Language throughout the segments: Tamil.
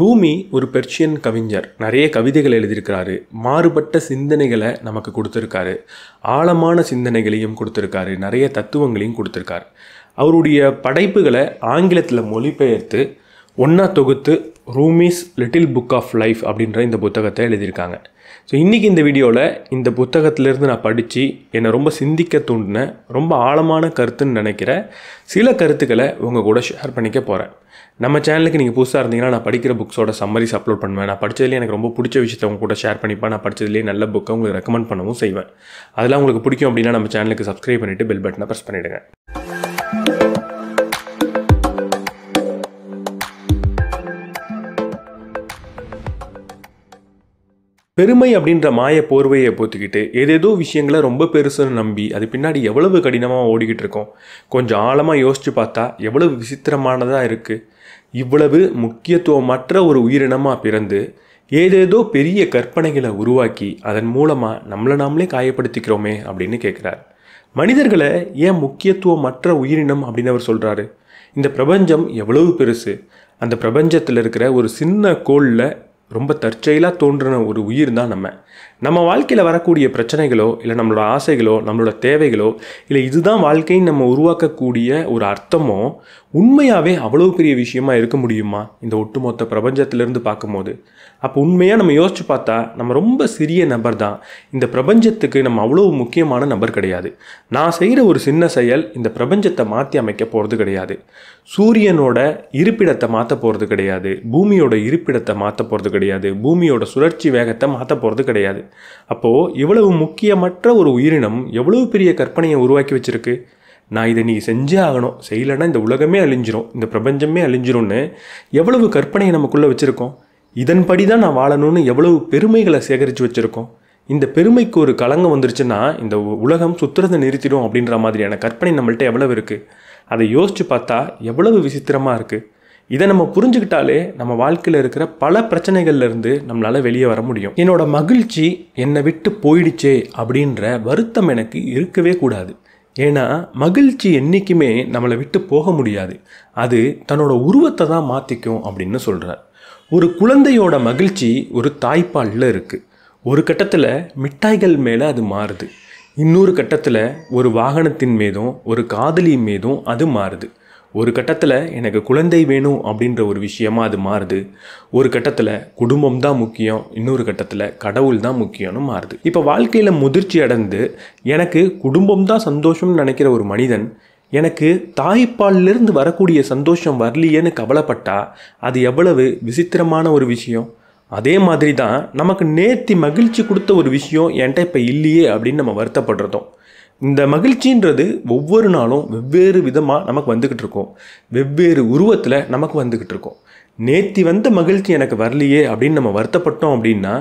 ரூமி ஒரு பெர்ஷியன் கவிஞர் நிறைய கவிதைகள் எழுதியிருக்கிறாரு மாறுபட்ட சிந்தனைகளை நமக்கு கொடுத்துருக்காரு ஆழமான சிந்தனைகளையும் கொடுத்துருக்காரு நிறைய தத்துவங்களையும் கொடுத்துருக்காரு அவருடைய படைப்புகளை ஆங்கிலத்தில் மொழிபெயர்த்து ஒன்றா தொகுத்து Rumi's little book of life அப்படின்ற இந்த புத்தகத்தை எழுதியிருக்காங்க ஸோ இன்றைக்கி இந்த வீடியோவில் இந்த புத்தகத்திலேருந்து நான் படித்து என்னை ரொம்ப சிந்திக்க தூண்டின ரொம்ப ஆழமான கருத்துன்னு நினைக்கிற சில கருத்துக்களை உங்கள் கூட ஷேர் பண்ணிக்க போகிறேன் நம்ம சேனலுக்கு நீங்கள் புதுசாக இருந்தீங்கன்னா நான் படிக்கிற புக்ஸோட சம்மரிஸ் அப்லோட் பண்ணுவேன் நான் படித்ததுலேயே எனக்கு ரொம்ப பிடிச்ச விஷயத்தை உங்கள் கூட ஷேர் பண்ணிப்பேன் நான் படித்ததுலேயே நல்ல புக்கை உங்களுக்கு ரெக்கமெண்ட் பண்ணவும் செய்வேன் அதெல்லாம் உங்களுக்கு பிடிக்கும் அப்படின்னா நம்ம சேனலுக்கு சப்ஸ்கிரைப் பண்ணிவிட்டு பெல் பட்டனை ப்ரெஸ் பண்ணிவிடுங்க பெருமை அப்படின்ற மாய போர்வையை போத்துக்கிட்டு ஏதேதோ விஷயங்களை ரொம்ப பெருசுன்னு நம்பி அது பின்னாடி எவ்வளவு கடினமாக ஓடிக்கிட்டு இருக்கோம் கொஞ்சம் ஆழமாக யோசித்து பார்த்தா எவ்வளவு விசித்திரமானதாக இருக்குது இவ்வளவு முக்கியத்துவமற்ற ஒரு உயிரினமாக பிறந்து ஏதேதோ பெரிய கற்பனைகளை உருவாக்கி அதன் மூலமாக நம்மளை நாமளே காயப்படுத்திக்கிறோமே அப்படின்னு கேட்குறார் மனிதர்களை ஏன் முக்கியத்துவமற்ற உயிரினம் அப்படின்னு அவர் சொல்கிறாரு இந்த பிரபஞ்சம் எவ்வளவு பெருசு அந்த பிரபஞ்சத்தில் இருக்கிற ஒரு சின்ன கோளில் ரொம்ப தற்செயலாக தோன்றின ஒரு உயிர் தான் நம்ம நம்ம வாழ்க்கையில் வரக்கூடிய பிரச்சனைகளோ இல்லை நம்மளோட ஆசைகளோ நம்மளோட தேவைகளோ இல்லை இதுதான் வாழ்க்கைன்னு நம்ம உருவாக்கக்கூடிய ஒரு அர்த்தமோ உண்மையாகவே அவ்வளோ பெரிய விஷயமா இருக்க முடியுமா இந்த ஒட்டுமொத்த பிரபஞ்சத்திலேருந்து பார்க்கும்போது அப்போ உண்மையாக நம்ம யோசிச்சு பார்த்தா நம்ம ரொம்ப சிறிய நபர் தான் இந்த பிரபஞ்சத்துக்கு நம்ம அவ்வளோ முக்கியமான நபர் கிடையாது நான் செய்கிற ஒரு சின்ன செயல் இந்த பிரபஞ்சத்தை மாற்றி அமைக்க போகிறது கிடையாது சூரியனோட இருப்பிடத்தை மாற்ற போகிறது கிடையாது பூமியோட இருப்பிடத்தை மாற்ற போகிறது கிடையாது பூமியோட சுழற்சி வேகத்தை மாற்ற போகிறது கிடையாது அப்போது இவ்வளவு முக்கியமற்ற ஒரு உயிரினம் எவ்வளவு பெரிய கற்பனையை உருவாக்கி வச்சுருக்கு நான் இதை நீ செஞ்சே ஆகணும் செய்யலைன்னா இந்த உலகமே அழிஞ்சிரும் இந்த பிரபஞ்சமே அழிஞ்சிரும்னு எவ்வளவு கற்பனையை நமக்குள்ளே வச்சுருக்கோம் இதன்படி தான் நான் வாழணும்னு எவ்வளவு பெருமைகளை சேகரித்து வச்சுருக்கோம் இந்த பெருமைக்கு ஒரு கலங்கம் வந்துருச்சுன்னா இந்த உலகம் சுத்துறதை நிறுத்திடும் அப்படின்ற மாதிரியான கற்பனை நம்மள்ட்ட எவ்வளவு இருக்குது அதை யோசித்து பார்த்தா எவ்வளவு விசித்திரமாக இருக்குது இதை நம்ம புரிஞ்சுக்கிட்டாலே நம்ம வாழ்க்கையில் இருக்கிற பல பிரச்சனைகள்லேருந்து நம்மளால் வெளியே வர முடியும் என்னோட மகிழ்ச்சி என்னை விட்டு போயிடுச்சே அப்படின்ற வருத்தம் எனக்கு இருக்கவே கூடாது ஏன்னா மகிழ்ச்சி என்றைக்குமே நம்மளை விட்டு போக முடியாது அது தன்னோட உருவத்தை தான் மாற்றிக்கும் அப்படின்னு சொல்கிறார் ஒரு குழந்தையோட மகிழ்ச்சி ஒரு தாய்ப்பாலில் இருக்குது ஒரு கட்டத்தில் மிட்டாய்கள் மேலே அது மாறுது இன்னொரு கட்டத்தில் ஒரு வாகனத்தின் மீதும் ஒரு காதலி மீதும் அது மாறுது ஒரு கட்டத்தில் எனக்கு குழந்தை வேணும் அப்படின்ற ஒரு விஷயமா அது மாறுது ஒரு கட்டத்தில் குடும்பம் தான் முக்கியம் இன்னொரு கட்டத்தில் கடவுள் தான் முக்கியம்னு மாறுது இப்போ வாழ்க்கையில் முதிர்ச்சி அடைந்து எனக்கு குடும்பம் தான் சந்தோஷம்னு நினைக்கிற ஒரு மனிதன் எனக்கு தாய்ப்பாலிலிருந்து வரக்கூடிய சந்தோஷம் வரலையேன்னு கவலைப்பட்டா அது எவ்வளவு விசித்திரமான ஒரு விஷயம் அதே மாதிரி தான் நமக்கு நேர்த்தி மகிழ்ச்சி கொடுத்த ஒரு விஷயம் என்கிட்ட இப்போ இல்லையே அப்படின்னு நம்ம வருத்தப்படுறதும் இந்த மகிழ்ச்சின்றது ஒவ்வொரு நாளும் வெவ்வேறு விதமாக நமக்கு வந்துக்கிட்டு இருக்கோம் வெவ்வேறு உருவத்தில் நமக்கு வந்துக்கிட்டு இருக்கோம் நேத்தி வந்த மகிழ்ச்சி எனக்கு வரலையே அப்படின்னு நம்ம வருத்தப்பட்டோம் அப்படின்னா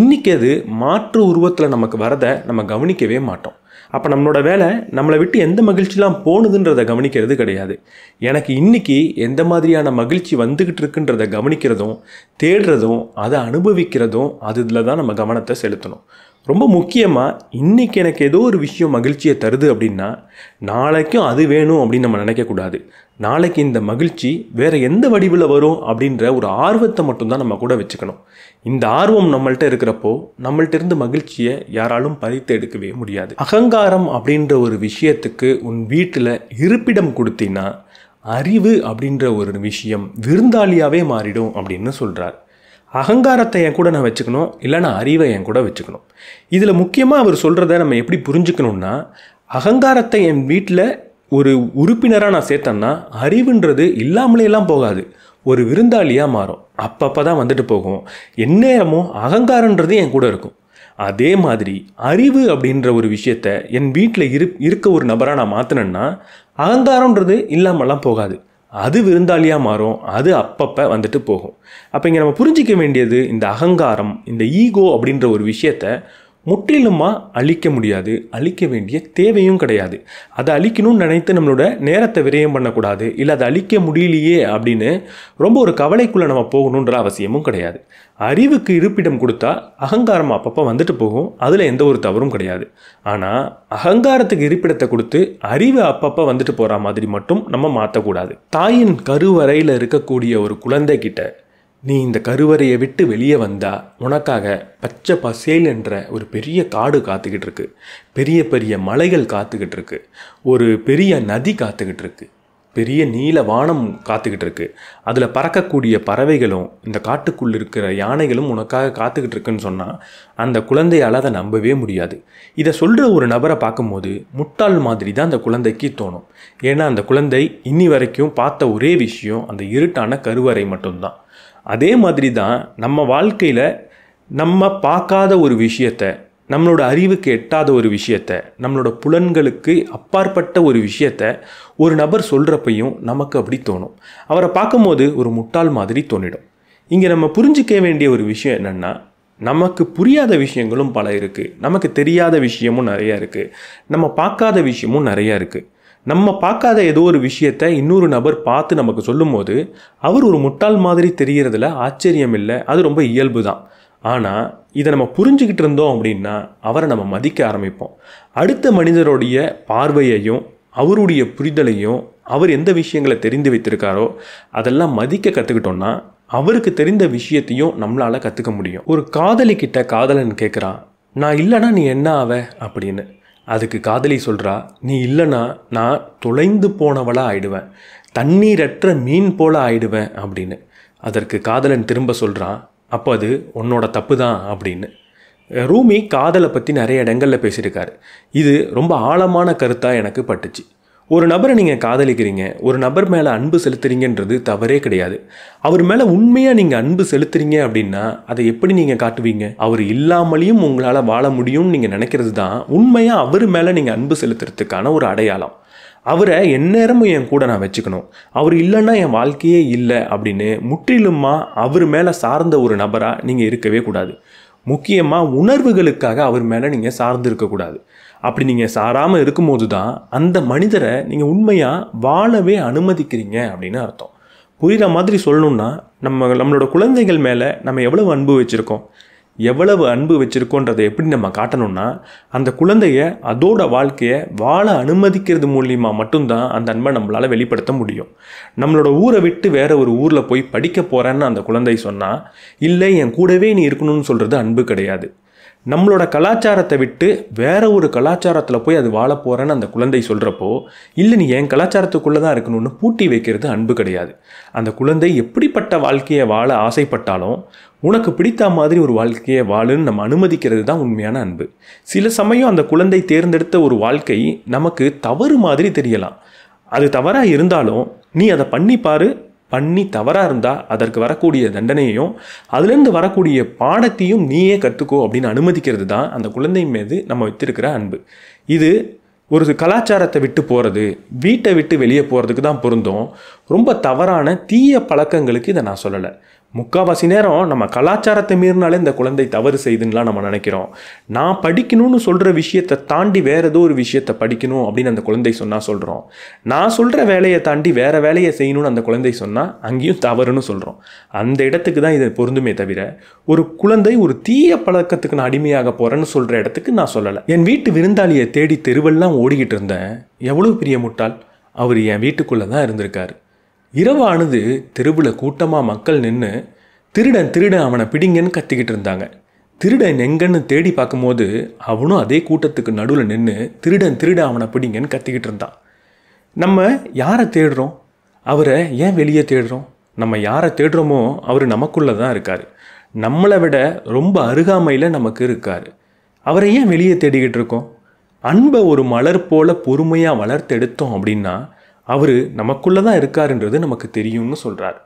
இன்றைக்கி அது மாற்று உருவத்தில் நமக்கு வரதை நம்ம கவனிக்கவே மாட்டோம் அப்போ நம்மளோட வேலை நம்மளை விட்டு எந்த மகிழ்ச்சிலாம் போணுதுன்றதை கவனிக்கிறது கிடையாது எனக்கு இன்றைக்கி எந்த மாதிரியான மகிழ்ச்சி வந்துக்கிட்டு இருக்குன்றதை கவனிக்கிறதும் தேடுறதும் அதை அனுபவிக்கிறதும் அது இதில் தான் நம்ம கவனத்தை செலுத்தணும் ரொம்ப முக்கியமாக இன்றைக்கி எனக்கு ஏதோ ஒரு விஷயம் மகிழ்ச்சியை தருது அப்படின்னா நாளைக்கும் அது வேணும் அப்படின்னு நம்ம நினைக்கக்கூடாது நாளைக்கு இந்த மகிழ்ச்சி வேறு எந்த வடிவில் வரும் அப்படின்ற ஒரு ஆர்வத்தை மட்டும்தான் நம்ம கூட வச்சுக்கணும் இந்த ஆர்வம் நம்மள்கிட்ட இருக்கிறப்போ நம்மள்ட்ட இருந்து மகிழ்ச்சியை யாராலும் பறித்து எடுக்கவே முடியாது அகங்காரம் அப்படின்ற ஒரு விஷயத்துக்கு உன் வீட்டில் இருப்பிடம் கொடுத்தீங்கன்னா அறிவு அப்படின்ற ஒரு விஷயம் விருந்தாளியாகவே மாறிடும் அப்படின்னு சொல்கிறார் அகங்காரத்தை என் கூட நான் வச்சுக்கணும் இல்லைனா அறிவை என் கூட வச்சுக்கணும் இதில் முக்கியமாக அவர் சொல்கிறத நம்ம எப்படி புரிஞ்சுக்கணுன்னா அகங்காரத்தை என் வீட்டில் ஒரு உறுப்பினராக நான் சேர்த்தேன்னா அறிவுன்றது இல்லாமலேலாம் போகாது ஒரு விருந்தாளியாக மாறும் அப்பப்போ தான் வந்துட்டு போகும் எந்நேரமும் அகங்காரன்றது என் கூட இருக்கும் அதே மாதிரி அறிவு அப்படின்ற ஒரு விஷயத்தை என் வீட்டில் இரு இருக்க ஒரு நபராக நான் மாற்றினேன்னா அகங்காரன்றது இல்லாமலாம் போகாது அது விருந்தாளியாக மாறும் அது அப்பப்போ வந்துட்டு போகும் அப்போ இங்கே நம்ம புரிஞ்சிக்க வேண்டியது இந்த அகங்காரம் இந்த ஈகோ அப்படின்ற ஒரு விஷயத்த முற்றிலுமா அழிக்க முடியாது அழிக்க வேண்டிய தேவையும் கிடையாது அதை அழிக்கணும்னு நினைத்து நம்மளோட நேரத்தை விரயம் பண்ணக்கூடாது இல்லை அதை அழிக்க முடியலையே அப்படின்னு ரொம்ப ஒரு கவலைக்குள்ளே நம்ம போகணுன்ற அவசியமும் கிடையாது அறிவுக்கு இருப்பிடம் கொடுத்தா அகங்காரம் அப்பப்போ வந்துட்டு போகும் அதில் எந்த ஒரு தவறும் கிடையாது ஆனால் அகங்காரத்துக்கு இருப்பிடத்தை கொடுத்து அறிவு அப்பப்போ வந்துட்டு போகிற மாதிரி மட்டும் நம்ம மாற்றக்கூடாது தாயின் கருவறையில் இருக்கக்கூடிய ஒரு குழந்தைகிட்ட நீ இந்த கருவறையை விட்டு வெளியே வந்தால் உனக்காக பச்சை பசேல் என்ற ஒரு பெரிய காடு காத்துக்கிட்டு இருக்கு பெரிய பெரிய மலைகள் காத்துக்கிட்டு இருக்கு ஒரு பெரிய நதி காத்துக்கிட்டு இருக்கு பெரிய நீல வானம் காத்துக்கிட்டு இருக்கு அதில் பறக்கக்கூடிய பறவைகளும் இந்த காட்டுக்குள் இருக்கிற யானைகளும் உனக்காக காத்துக்கிட்டு இருக்குன்னு சொன்னால் அந்த குழந்தையால் அதை நம்பவே முடியாது இதை சொல்கிற ஒரு நபரை பார்க்கும்போது முட்டாள் மாதிரி தான் அந்த குழந்தைக்கு தோணும் ஏன்னா அந்த குழந்தை இன்னி வரைக்கும் பார்த்த ஒரே விஷயம் அந்த இருட்டான கருவறை மட்டும்தான் அதே மாதிரி தான் நம்ம வாழ்க்கையில் நம்ம பார்க்காத ஒரு விஷயத்த நம்மளோட அறிவுக்கு எட்டாத ஒரு விஷயத்த நம்மளோட புலன்களுக்கு அப்பாற்பட்ட ஒரு விஷயத்த ஒரு நபர் சொல்கிறப்பையும் நமக்கு அப்படி தோணும் அவரை பார்க்கும்போது ஒரு முட்டாள் மாதிரி தோணிடும் இங்கே நம்ம புரிஞ்சிக்க வேண்டிய ஒரு விஷயம் என்னென்னா நமக்கு புரியாத விஷயங்களும் பல இருக்குது நமக்கு தெரியாத விஷயமும் நிறையா இருக்குது நம்ம பார்க்காத விஷயமும் நிறையா இருக்குது நம்ம பார்க்காத ஏதோ ஒரு விஷயத்த இன்னொரு நபர் பார்த்து நமக்கு சொல்லும்போது அவர் ஒரு முட்டாள் மாதிரி தெரிகிறதுல ஆச்சரியம் இல்லை அது ரொம்ப இயல்பு தான் ஆனால் இதை நம்ம புரிஞ்சுக்கிட்டு இருந்தோம் அப்படின்னா அவரை நம்ம மதிக்க ஆரம்பிப்போம் அடுத்த மனிதருடைய பார்வையையும் அவருடைய புரிதலையும் அவர் எந்த விஷயங்களை தெரிந்து வைத்திருக்காரோ அதெல்லாம் மதிக்க கற்றுக்கிட்டோன்னா அவருக்கு தெரிந்த விஷயத்தையும் நம்மளால் கற்றுக்க முடியும் ஒரு காதலிக்கிட்ட காதலன் கேட்குறான் நான் இல்லைனா நீ என்ன ஆவ அப்படின்னு அதுக்கு காதலி சொல்கிறா நீ இல்லைனா நான் தொலைந்து போனவளாக ஆயிடுவேன் தண்ணீரற்ற மீன் போல ஆயிடுவேன் அப்படின்னு அதற்கு காதலன் திரும்ப சொல்கிறான் அப்போ அது உன்னோட தப்பு தான் அப்படின்னு ரூமி காதலை பற்றி நிறைய இடங்களில் பேசியிருக்காரு இது ரொம்ப ஆழமான கருத்தாக எனக்கு பட்டுச்சு ஒரு நபரை நீங்கள் காதலிக்கிறீங்க ஒரு நபர் மேலே அன்பு செலுத்துறீங்கன்றது தவறே கிடையாது அவர் மேலே உண்மையாக நீங்கள் அன்பு செலுத்துறீங்க அப்படின்னா அதை எப்படி நீங்கள் காட்டுவீங்க அவர் இல்லாமலேயும் உங்களால் வாழ முடியும்னு நீங்கள் நினைக்கிறது தான் உண்மையாக அவர் மேலே நீங்கள் அன்பு செலுத்துறதுக்கான ஒரு அடையாளம் அவரை எந்நேரமும் என் கூட நான் வச்சுக்கணும் அவர் இல்லைன்னா என் வாழ்க்கையே இல்லை அப்படின்னு முற்றிலுமா அவர் மேலே சார்ந்த ஒரு நபராக நீங்கள் இருக்கவே கூடாது முக்கியமாக உணர்வுகளுக்காக அவர் மேலே நீங்கள் சார்ந்து இருக்கக்கூடாது அப்படி நீங்கள் சாராமல் இருக்கும்போது தான் அந்த மனிதரை நீங்கள் உண்மையாக வாழவே அனுமதிக்கிறீங்க அப்படின்னு அர்த்தம் புரிகிற மாதிரி சொல்லணுன்னா நம்ம நம்மளோட குழந்தைகள் மேலே நம்ம எவ்வளவு அன்பு வச்சுருக்கோம் எவ்வளவு அன்பு வச்சுருக்கோன்றதை எப்படி நம்ம காட்டணும்னா அந்த குழந்தைய அதோட வாழ்க்கையை வாழ அனுமதிக்கிறது மூலியமாக மட்டும்தான் அந்த அன்பை நம்மளால் வெளிப்படுத்த முடியும் நம்மளோட ஊரை விட்டு வேற ஒரு ஊரில் போய் படிக்க போகிறேன்னு அந்த குழந்தை சொன்னால் இல்லை என் கூடவே நீ இருக்கணும்னு சொல்கிறது அன்பு கிடையாது நம்மளோட கலாச்சாரத்தை விட்டு வேற ஒரு கலாச்சாரத்தில் போய் அது வாழ போகிறேன்னு அந்த குழந்தை சொல்கிறப்போ இல்லை நீ என் கலாச்சாரத்துக்குள்ளே தான் இருக்கணும்னு பூட்டி வைக்கிறது அன்பு கிடையாது அந்த குழந்தை எப்படிப்பட்ட வாழ்க்கையை வாழ ஆசைப்பட்டாலும் உனக்கு பிடித்த மாதிரி ஒரு வாழ்க்கையை வாழுன்னு நம்ம அனுமதிக்கிறது தான் உண்மையான அன்பு சில சமயம் அந்த குழந்தை தேர்ந்தெடுத்த ஒரு வாழ்க்கை நமக்கு தவறு மாதிரி தெரியலாம் அது தவறாக இருந்தாலும் நீ அதை பண்ணிப்பாரு பண்ணி தவறாக இருந்தால் அதற்கு வரக்கூடிய தண்டனையையும் அதுலேருந்து வரக்கூடிய பாடத்தையும் நீயே கற்றுக்கோ அப்படின்னு அனுமதிக்கிறது தான் அந்த குழந்தை மீது நம்ம வைத்திருக்கிற அன்பு இது ஒரு கலாச்சாரத்தை விட்டு போகிறது வீட்டை விட்டு வெளியே போகிறதுக்கு தான் பொருந்தும் ரொம்ப தவறான தீய பழக்கங்களுக்கு இதை நான் சொல்லலை முக்கால்வாசி நேரம் நம்ம கலாச்சாரத்தை மீறினாலே இந்த குழந்தை தவறு செய்துன்னெலாம் நம்ம நினைக்கிறோம் நான் படிக்கணும்னு சொல்கிற விஷயத்தை தாண்டி வேறு ஏதோ ஒரு விஷயத்தை படிக்கணும் அப்படின்னு அந்த குழந்தை சொன்னால் சொல்கிறோம் நான் சொல்கிற வேலையை தாண்டி வேறு வேலையை செய்யணும்னு அந்த குழந்தை சொன்னால் அங்கேயும் தவறுன்னு சொல்கிறோம் அந்த இடத்துக்கு தான் இதை பொருந்துமே தவிர ஒரு குழந்தை ஒரு தீய பழக்கத்துக்கு நான் அடிமையாக போகிறேன்னு சொல்கிற இடத்துக்கு நான் சொல்லலை என் வீட்டு விருந்தாளியை தேடி தெருவெல்லாம் ஓடிக்கிட்டு இருந்தேன் எவ்வளோ பெரிய முட்டாள் அவர் என் வீட்டுக்குள்ளே தான் இருந்திருக்காரு இரவானது தெருவில் கூட்டமாக மக்கள் நின்று திருடன் திருடன் அவனை பிடிங்கன்னு கத்திக்கிட்டு இருந்தாங்க திருடன் எங்கன்னு தேடி பார்க்கும்போது அவனும் அதே கூட்டத்துக்கு நடுவில் நின்று திருடன் திருடன் அவனை பிடிங்கன்னு கத்திக்கிட்டு இருந்தான் நம்ம யாரை தேடுறோம் அவரை ஏன் வெளியே தேடுறோம் நம்ம யாரை தேடுறோமோ அவர் நமக்குள்ளே தான் இருக்கார் நம்மளை விட ரொம்ப அருகாமையில் நமக்கு இருக்கார் அவரை ஏன் வெளியே தேடிக்கிட்டு இருக்கோம் அன்பை ஒரு மலர் போல் பொறுமையாக வளர்த்தெடுத்தோம் அப்படின்னா அவர் நமக்குள்ளே தான் இருக்காருன்றது நமக்கு தெரியும்னு சொல்கிறார்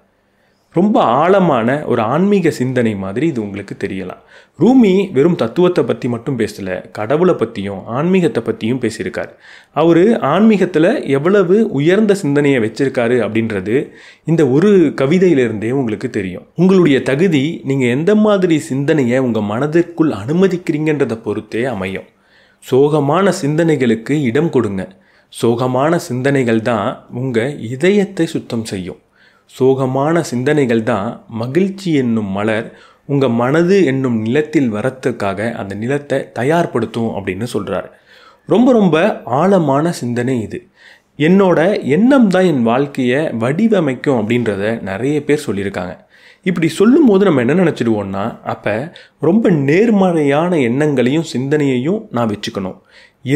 ரொம்ப ஆழமான ஒரு ஆன்மீக சிந்தனை மாதிரி இது உங்களுக்கு தெரியலாம் ரூமி வெறும் தத்துவத்தை பற்றி மட்டும் பேசலை கடவுளை பற்றியும் ஆன்மீகத்தை பற்றியும் பேசியிருக்கார் அவர் ஆன்மீகத்தில் எவ்வளவு உயர்ந்த சிந்தனையை வச்சிருக்காரு அப்படின்றது இந்த ஒரு கவிதையிலிருந்தே உங்களுக்கு தெரியும் உங்களுடைய தகுதி நீங்கள் எந்த மாதிரி சிந்தனையை உங்கள் மனதிற்குள் அனுமதிக்கிறீங்கன்றதை பொறுத்தே அமையும் சோகமான சிந்தனைகளுக்கு இடம் கொடுங்க சோகமான சிந்தனைகள் தான் உங்கள் இதயத்தை சுத்தம் செய்யும் சோகமான சிந்தனைகள் தான் மகிழ்ச்சி என்னும் மலர் உங்கள் மனது என்னும் நிலத்தில் வரத்துக்காக அந்த நிலத்தை தயார்படுத்தும் அப்படின்னு சொல்கிறார் ரொம்ப ரொம்ப ஆழமான சிந்தனை இது என்னோட எண்ணம் தான் என் வாழ்க்கையை வடிவமைக்கும் அப்படின்றத நிறைய பேர் சொல்லியிருக்காங்க இப்படி சொல்லும் போது நம்ம என்ன நினச்சிடுவோம்னா அப்போ ரொம்ப நேர்மறையான எண்ணங்களையும் சிந்தனையையும் நான் வச்சுக்கணும்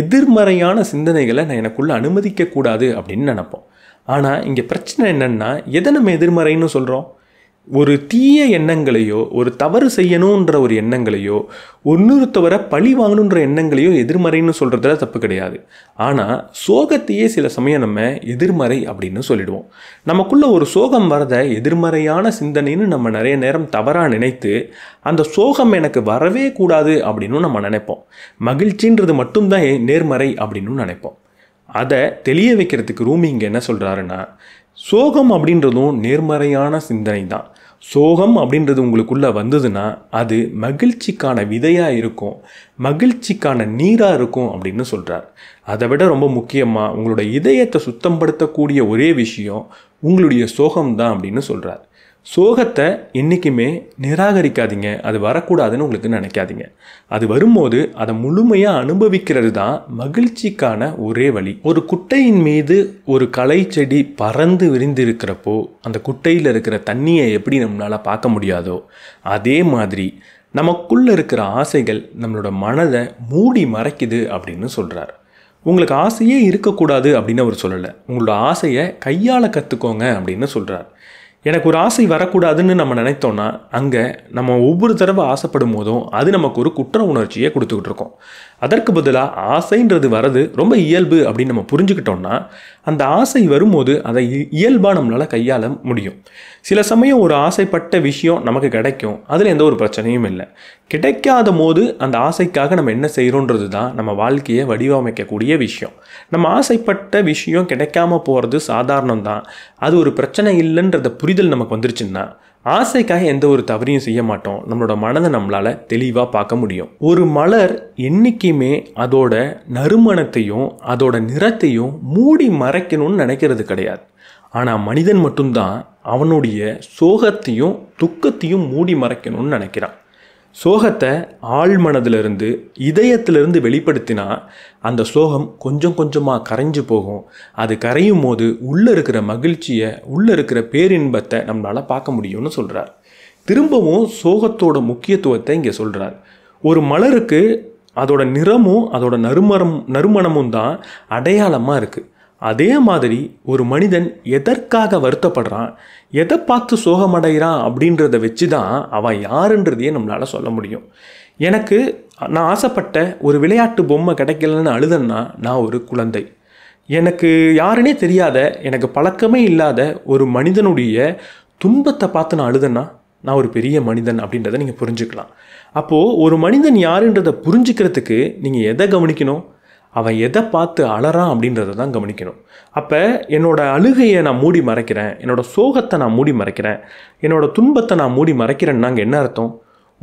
எதிர்மறையான சிந்தனைகளை நான் எனக்குள்ளே அனுமதிக்கக்கூடாது அப்படின்னு நினப்போம் ஆனால் இங்கே பிரச்சனை என்னென்னா எதை நம்ம எதிர்மறைன்னு சொல்கிறோம் ஒரு தீய எண்ணங்களையோ ஒரு தவறு செய்யணுன்ற ஒரு எண்ணங்களையோ ஒன்னொருத்தவரை பழி வாங்கணுன்ற எண்ணங்களையோ எதிர்மறைன்னு சொல்கிறதுல தப்பு கிடையாது ஆனால் சோகத்தையே சில சமயம் நம்ம எதிர்மறை அப்படின்னு சொல்லிடுவோம் நமக்குள்ளே ஒரு சோகம் வரத எதிர்மறையான சிந்தனைன்னு நம்ம நிறைய நேரம் தவறாக நினைத்து அந்த சோகம் எனக்கு வரவே கூடாது அப்படின்னு நம்ம நினைப்போம் மகிழ்ச்சின்றது மட்டும்தான் நேர்மறை அப்படின்னு நினைப்போம் அதை தெளிய வைக்கிறதுக்கு ரூமிங்க என்ன சொல்கிறாருன்னா சோகம் அப்படின்றதும் நேர்மறையான சிந்தனை தான் சோகம் அப்படின்றது உங்களுக்குள்ளே வந்ததுன்னா அது மகிழ்ச்சிக்கான விதையாக இருக்கும் மகிழ்ச்சிக்கான நீராக இருக்கும் அப்படின்னு சொல்கிறார் அதை விட ரொம்ப முக்கியமாக உங்களோட இதயத்தை சுத்தப்படுத்தக்கூடிய ஒரே விஷயம் உங்களுடைய சோகம் தான் அப்படின்னு சொல்கிறார் சோகத்தை என்றைக்குமே நிராகரிக்காதீங்க அது வரக்கூடாதுன்னு உங்களுக்கு நினைக்காதீங்க அது வரும்போது அதை முழுமையாக அனுபவிக்கிறது தான் மகிழ்ச்சிக்கான ஒரே வழி ஒரு குட்டையின் மீது ஒரு களை செடி பறந்து விரிந்திருக்கிறப்போ அந்த குட்டையில் இருக்கிற தண்ணியை எப்படி நம்மளால் பார்க்க முடியாதோ அதே மாதிரி நமக்குள்ளே இருக்கிற ஆசைகள் நம்மளோட மனதை மூடி மறைக்குது அப்படின்னு சொல்கிறார் உங்களுக்கு ஆசையே இருக்கக்கூடாது அப்படின்னு அவர் சொல்லலை உங்களோட ஆசையை கையால் கற்றுக்கோங்க அப்படின்னு சொல்கிறார் எனக்கு ஒரு ஆசை வரக்கூடாதுன்னு நம்ம நினைத்தோம்னா அங்கே நம்ம ஒவ்வொரு தடவை ஆசைப்படும் போதும் அது நமக்கு ஒரு குற்ற உணர்ச்சியை கொடுத்துக்கிட்டு இருக்கோம் அதற்கு பதிலாக ஆசைன்றது வரது ரொம்ப இயல்பு அப்படின்னு நம்ம புரிஞ்சுக்கிட்டோம்னா அந்த ஆசை வரும்போது அதை இயல்பாக நம்மளால் கையாள முடியும் சில சமயம் ஒரு ஆசைப்பட்ட விஷயம் நமக்கு கிடைக்கும் அதில் எந்த ஒரு பிரச்சனையும் இல்லை கிடைக்காத போது அந்த ஆசைக்காக நம்ம என்ன செய்கிறோன்றது தான் நம்ம வாழ்க்கையை வடிவமைக்கக்கூடிய விஷயம் நம்ம ஆசைப்பட்ட விஷயம் கிடைக்காம போகிறது சாதாரணம் தான் அது ஒரு பிரச்சனை இல்லைன்றத புரிதல் நமக்கு வந்துருச்சுன்னா ஆசைக்காக எந்த ஒரு தவறையும் செய்ய மாட்டோம் நம்மளோட மனதை நம்மளால தெளிவாக பார்க்க முடியும் ஒரு மலர் என்றைக்குமே அதோட நறுமணத்தையும் அதோட நிறத்தையும் மூடி மறைக்கணும்னு நினைக்கிறது கிடையாது ஆனால் மனிதன் மட்டும்தான் அவனுடைய சோகத்தையும் துக்கத்தையும் மூடி மறைக்கணும்னு நினைக்கிறான் சோகத்தை ஆள் மனதிலிருந்து இதயத்திலிருந்து வெளிப்படுத்தினா அந்த சோகம் கொஞ்சம் கொஞ்சமாக கரைஞ்சு போகும் அது கரையும் போது உள்ளே இருக்கிற மகிழ்ச்சியை உள்ளே இருக்கிற பேரின்பத்தை நம்மளால் பார்க்க முடியும்னு சொல்கிறார் திரும்பவும் சோகத்தோட முக்கியத்துவத்தை இங்கே சொல்கிறார் ஒரு மலருக்கு அதோட நிறமும் அதோட நறுமரம் நறுமணமும் தான் அடையாளமாக இருக்குது அதே மாதிரி ஒரு மனிதன் எதற்காக வருத்தப்படுறான் எதை பார்த்து சோகமடைகிறான் அப்படின்றத வச்சு தான் அவன் யாருன்றதையே நம்மளால் சொல்ல முடியும் எனக்கு நான் ஆசைப்பட்ட ஒரு விளையாட்டு பொம்மை கிடைக்கலன்னு அழுதன்னா நான் ஒரு குழந்தை எனக்கு யாருனே தெரியாத எனக்கு பழக்கமே இல்லாத ஒரு மனிதனுடைய துன்பத்தை பார்த்து நான் அழுதன்னா நான் ஒரு பெரிய மனிதன் அப்படின்றத நீங்கள் புரிஞ்சுக்கலாம் அப்போது ஒரு மனிதன் யாருன்றதை புரிஞ்சுக்கிறதுக்கு நீங்கள் எதை கவனிக்கணும் அவன் எதை பார்த்து அலறான் அப்படின்றத தான் கவனிக்கணும் அப்போ என்னோடய அழுகையை நான் மூடி மறைக்கிறேன் என்னோடய சோகத்தை நான் மூடி மறைக்கிறேன் என்னோடய துன்பத்தை நான் மூடி மறைக்கிறேன்னு நாங்கள் என்ன அர்த்தம்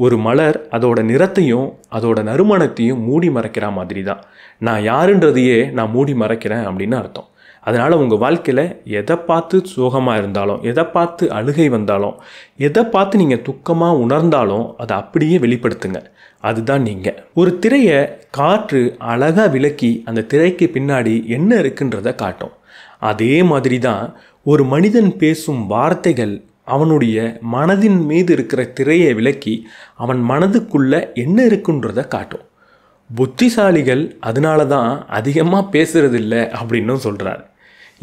ஒரு மலர் அதோட நிறத்தையும் அதோட நறுமணத்தையும் மூடி மறைக்கிற மாதிரி தான் நான் யாருன்றதையே நான் மூடி மறைக்கிறேன் அப்படின்னு அர்த்தம் அதனால் உங்கள் வாழ்க்கையில் எதை பார்த்து சோகமாக இருந்தாலும் எதை பார்த்து அழுகை வந்தாலும் எதை பார்த்து நீங்கள் துக்கமாக உணர்ந்தாலும் அதை அப்படியே வெளிப்படுத்துங்க அதுதான் நீங்கள் ஒரு திரையை காற்று அழகாக விளக்கி அந்த திரைக்கு பின்னாடி என்ன இருக்குன்றத காட்டும் அதே மாதிரி தான் ஒரு மனிதன் பேசும் வார்த்தைகள் அவனுடைய மனதின் மீது இருக்கிற திரையை விலக்கி அவன் மனதுக்குள்ளே என்ன இருக்குன்றத காட்டும் புத்திசாலிகள் அதனால தான் அதிகமாக பேசுறதில்லை அப்படின்னும் சொல்கிறாரு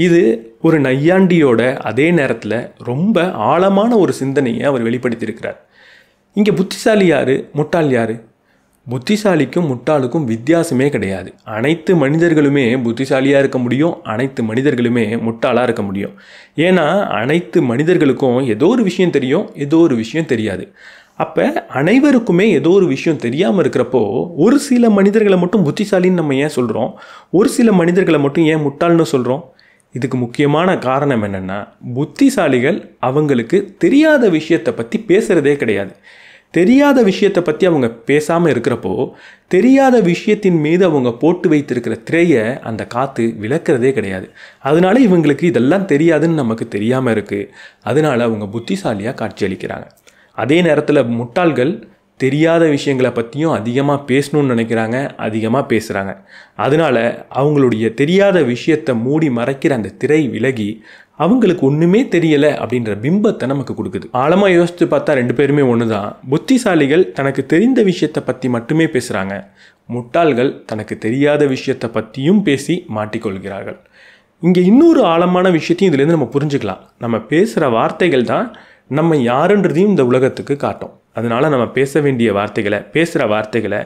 இது ஒரு நையாண்டியோட அதே நேரத்தில் ரொம்ப ஆழமான ஒரு சிந்தனையை அவர் வெளிப்படுத்தியிருக்கிறார் இங்கே புத்திசாலி யார் முட்டாள் யார் புத்திசாலிக்கும் முட்டாளுக்கும் வித்தியாசமே கிடையாது அனைத்து மனிதர்களுமே புத்திசாலியாக இருக்க முடியும் அனைத்து மனிதர்களுமே முட்டாளாக இருக்க முடியும் ஏன்னா அனைத்து மனிதர்களுக்கும் ஏதோ ஒரு விஷயம் தெரியும் ஏதோ ஒரு விஷயம் தெரியாது அப்போ அனைவருக்குமே ஏதோ ஒரு விஷயம் தெரியாமல் இருக்கிறப்போ ஒரு சில மனிதர்களை மட்டும் புத்திசாலின்னு நம்ம ஏன் சொல்கிறோம் ஒரு சில மனிதர்களை மட்டும் ஏன் முட்டாள்னு சொல்கிறோம் இதுக்கு முக்கியமான காரணம் என்னென்னா புத்திசாலிகள் அவங்களுக்கு தெரியாத விஷயத்தை பற்றி பேசுகிறதே கிடையாது தெரியாத விஷயத்தை பற்றி அவங்க பேசாமல் இருக்கிறப்போ தெரியாத விஷயத்தின் மீது அவங்க போட்டு வைத்திருக்கிற திரையை அந்த காற்று விளக்கிறதே கிடையாது அதனால இவங்களுக்கு இதெல்லாம் தெரியாதுன்னு நமக்கு தெரியாமல் இருக்குது அதனால அவங்க புத்திசாலியாக காட்சியளிக்கிறாங்க அதே நேரத்தில் முட்டாள்கள் தெரியாத விஷயங்களை பற்றியும் அதிகமாக பேசணும்னு நினைக்கிறாங்க அதிகமாக பேசுகிறாங்க அதனால் அவங்களுடைய தெரியாத விஷயத்தை மூடி மறைக்கிற அந்த திரை விலகி அவங்களுக்கு ஒன்றுமே தெரியலை அப்படின்ற பிம்பத்தை நமக்கு கொடுக்குது ஆழமாக யோசித்து பார்த்தா ரெண்டு பேருமே ஒன்று தான் புத்திசாலிகள் தனக்கு தெரிந்த விஷயத்தை பற்றி மட்டுமே பேசுகிறாங்க முட்டாள்கள் தனக்கு தெரியாத விஷயத்தை பற்றியும் பேசி மாட்டிக்கொள்கிறார்கள் இங்கே இன்னொரு ஆழமான விஷயத்தையும் இதுலேருந்து நம்ம புரிஞ்சுக்கலாம் நம்ம பேசுகிற வார்த்தைகள் தான் நம்ம யாருன்றதையும் இந்த உலகத்துக்கு காட்டும் அதனால் நம்ம பேச வேண்டிய வார்த்தைகளை பேசுகிற வார்த்தைகளை